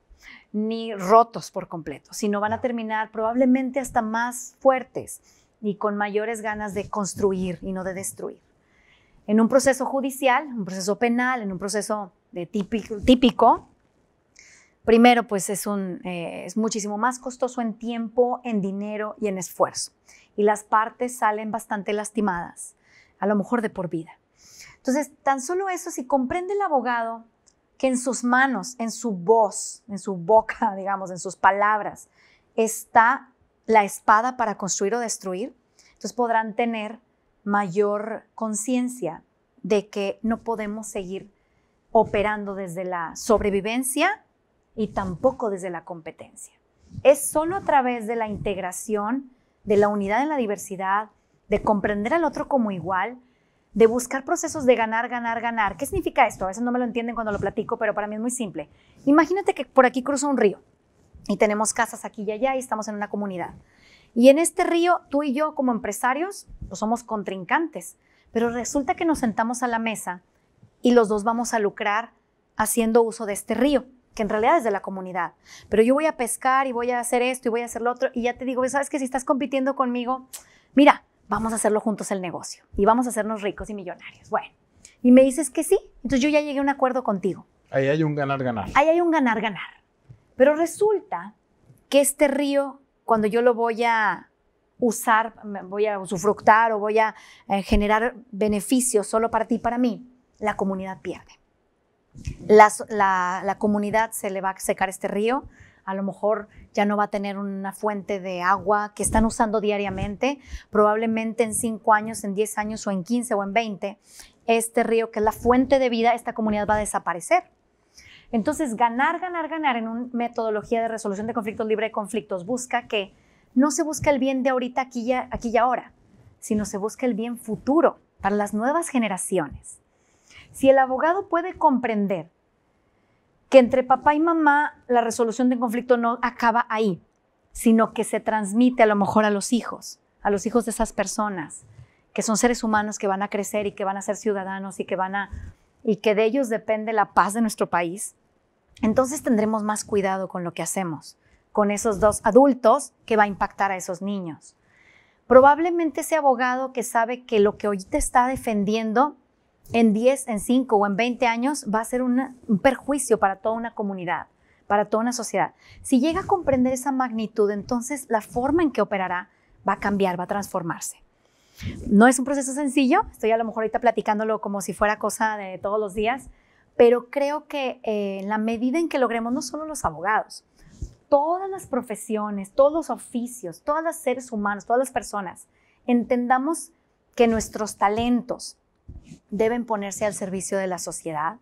ni rotos por completo, sino van a terminar probablemente hasta más fuertes y con mayores ganas de construir y no de destruir. En un proceso judicial, un proceso penal, en un proceso de típico, típico Primero, pues es, un, eh, es muchísimo más costoso en tiempo, en dinero y en esfuerzo. Y las partes salen bastante lastimadas, a lo mejor de por vida. Entonces, tan solo eso, si comprende el abogado que en sus manos, en su voz, en su boca, <laughs> digamos, en sus palabras, está la espada para construir o destruir, entonces podrán tener mayor conciencia de que no podemos seguir operando desde la sobrevivencia y tampoco desde la competencia. Es solo a través de la integración, de la unidad en la diversidad, de comprender al otro como igual, de buscar procesos de ganar, ganar, ganar. ¿Qué significa esto? A veces no me lo entienden cuando lo platico, pero para mí es muy simple. Imagínate que por aquí cruza un río y tenemos casas aquí y allá y estamos en una comunidad. Y en este río, tú y yo como empresarios, pues somos contrincantes, pero resulta que nos sentamos a la mesa y los dos vamos a lucrar haciendo uso de este río que en realidad es de la comunidad. Pero yo voy a pescar y voy a hacer esto y voy a hacer lo otro. Y ya te digo, ¿sabes que Si estás compitiendo conmigo, mira, vamos a hacerlo juntos el negocio y vamos a hacernos ricos y millonarios. Bueno, y me dices que sí. Entonces yo ya llegué a un acuerdo contigo. Ahí hay un ganar-ganar. Ahí hay un ganar-ganar. Pero resulta que este río, cuando yo lo voy a usar, voy a usufructar o voy a eh, generar beneficios solo para ti, y para mí, la comunidad pierde la, comunidad se le va a secar este río, a lo mejor ya no va a tener una fuente de agua que están usando diariamente, probablemente en 5 años, en 10 años o en 15 o en 20, este río que es la fuente de vida, esta comunidad va a desaparecer. Entonces, ganar, ganar, ganar en una metodología de resolución de conflictos libre de conflictos busca que no se busque el bien de ahorita, aquí y, ahora, sino se busque el bien futuro para las nuevas generaciones. Si el abogado puede comprender que entre papá y mamá la resolución de conflicto no acaba ahí, sino que se transmite a lo mejor a los hijos, a los hijos de esas personas, que son seres humanos que van a crecer y que van a ser ciudadanos y que van y que de ellos depende la paz de nuestro país. Entonces tendremos más cuidado con lo que hacemos, con esos dos adultos que va a impactar a esos niños. Probablemente ese abogado que sabe que lo que hoy te está defendiendo en 10, en 5 o en 20 años va a ser un perjuicio para toda una comunidad, para toda una sociedad. Si llega a comprender esa magnitud, entonces la forma en que operará va a cambiar, va a transformarse. No es un proceso sencillo, estoy a lo mejor ahorita platicándolo como si fuera cosa de todos los días, pero creo que eh, la medida en que logremos no solo los abogados, todas las profesiones, todos los oficios, todos los seres humanos, todas las personas, entendamos que nuestros talentos, deben ponerse al servicio de la sociedad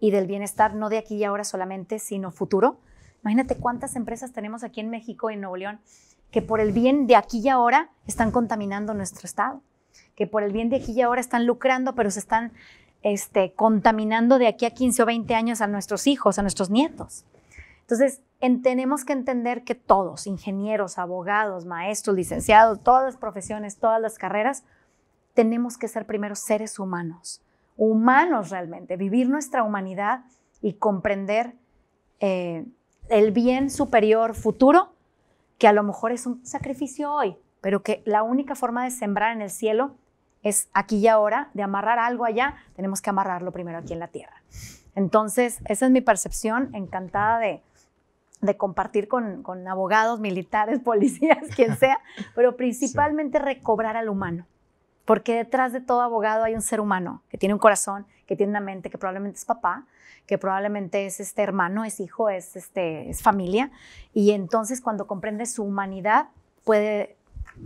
y del bienestar, no de aquí y ahora solamente, sino futuro. Imagínate cuántas empresas tenemos aquí en México y en Nuevo León que por el bien de aquí y ahora están contaminando nuestro estado, que por el bien de aquí y ahora están lucrando, pero se están este, contaminando de aquí a 15 o 20 años a nuestros hijos, a nuestros nietos. Entonces, tenemos que entender que todos, ingenieros, abogados, maestros, licenciados, todas las profesiones, todas las carreras, tenemos que ser primero seres humanos, humanos realmente, vivir nuestra humanidad y comprender eh, el bien superior futuro, que a lo mejor es un sacrificio hoy, pero que la única forma de sembrar en el cielo es aquí y ahora, de amarrar algo allá, tenemos que amarrarlo primero aquí en la tierra. Entonces, esa es mi percepción, encantada de, compartir con, abogados, militares, <laughs> policías, quien sea, pero principalmente recobrar al humano. Porque detrás de todo abogado hay un ser humano que tiene un corazón, que tiene una mente, que probablemente es papá, que probablemente es este hermano, es hijo, es, este, es familia. Y entonces cuando comprende su humanidad puede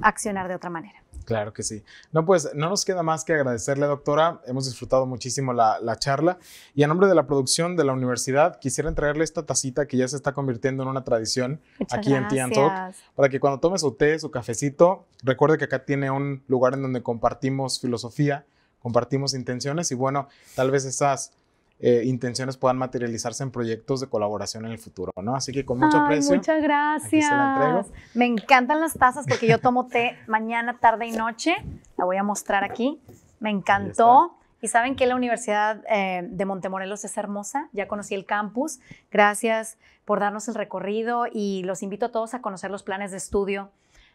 accionar de otra manera. Claro que sí. No, pues no nos queda más que agradecerle, doctora. Hemos disfrutado muchísimo la, charla. Y a nombre de la producción de la universidad, quisiera entregarle esta tacita que ya se está convirtiendo en una tradición aquí en Tiantalk, para que cuando tome su té, su cafecito, recuerde que acá tiene un lugar en donde compartimos filosofía, compartimos intenciones y bueno, tal vez esas eh, intenciones puedan materializarse en proyectos de colaboración en el futuro, ¿no? Así que con mucho aprecio. Muchas gracias. se la entrego. Me encantan las tazas porque yo tomo té <laughs> mañana, tarde y noche. La voy a mostrar aquí. Me encantó. Y saben que la Universidad eh, de Montemorelos es hermosa, ya conocí el campus, gracias por darnos el recorrido y los invito a todos a conocer los planes de estudio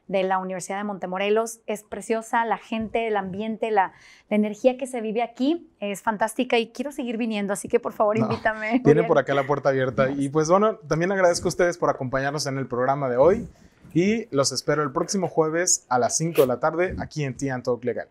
de la Universidad de Montemorelos. Es preciosa, la gente, el ambiente, la, energía que se vive aquí es fantástica y quiero seguir viniendo, así que por favor invítame. viene <laughs> por acá la puerta abierta. Y pues bueno, también agradezco a ustedes por acompañarnos en el programa de hoy y los espero el próximo jueves a las 5 de la tarde aquí en tianto Legal.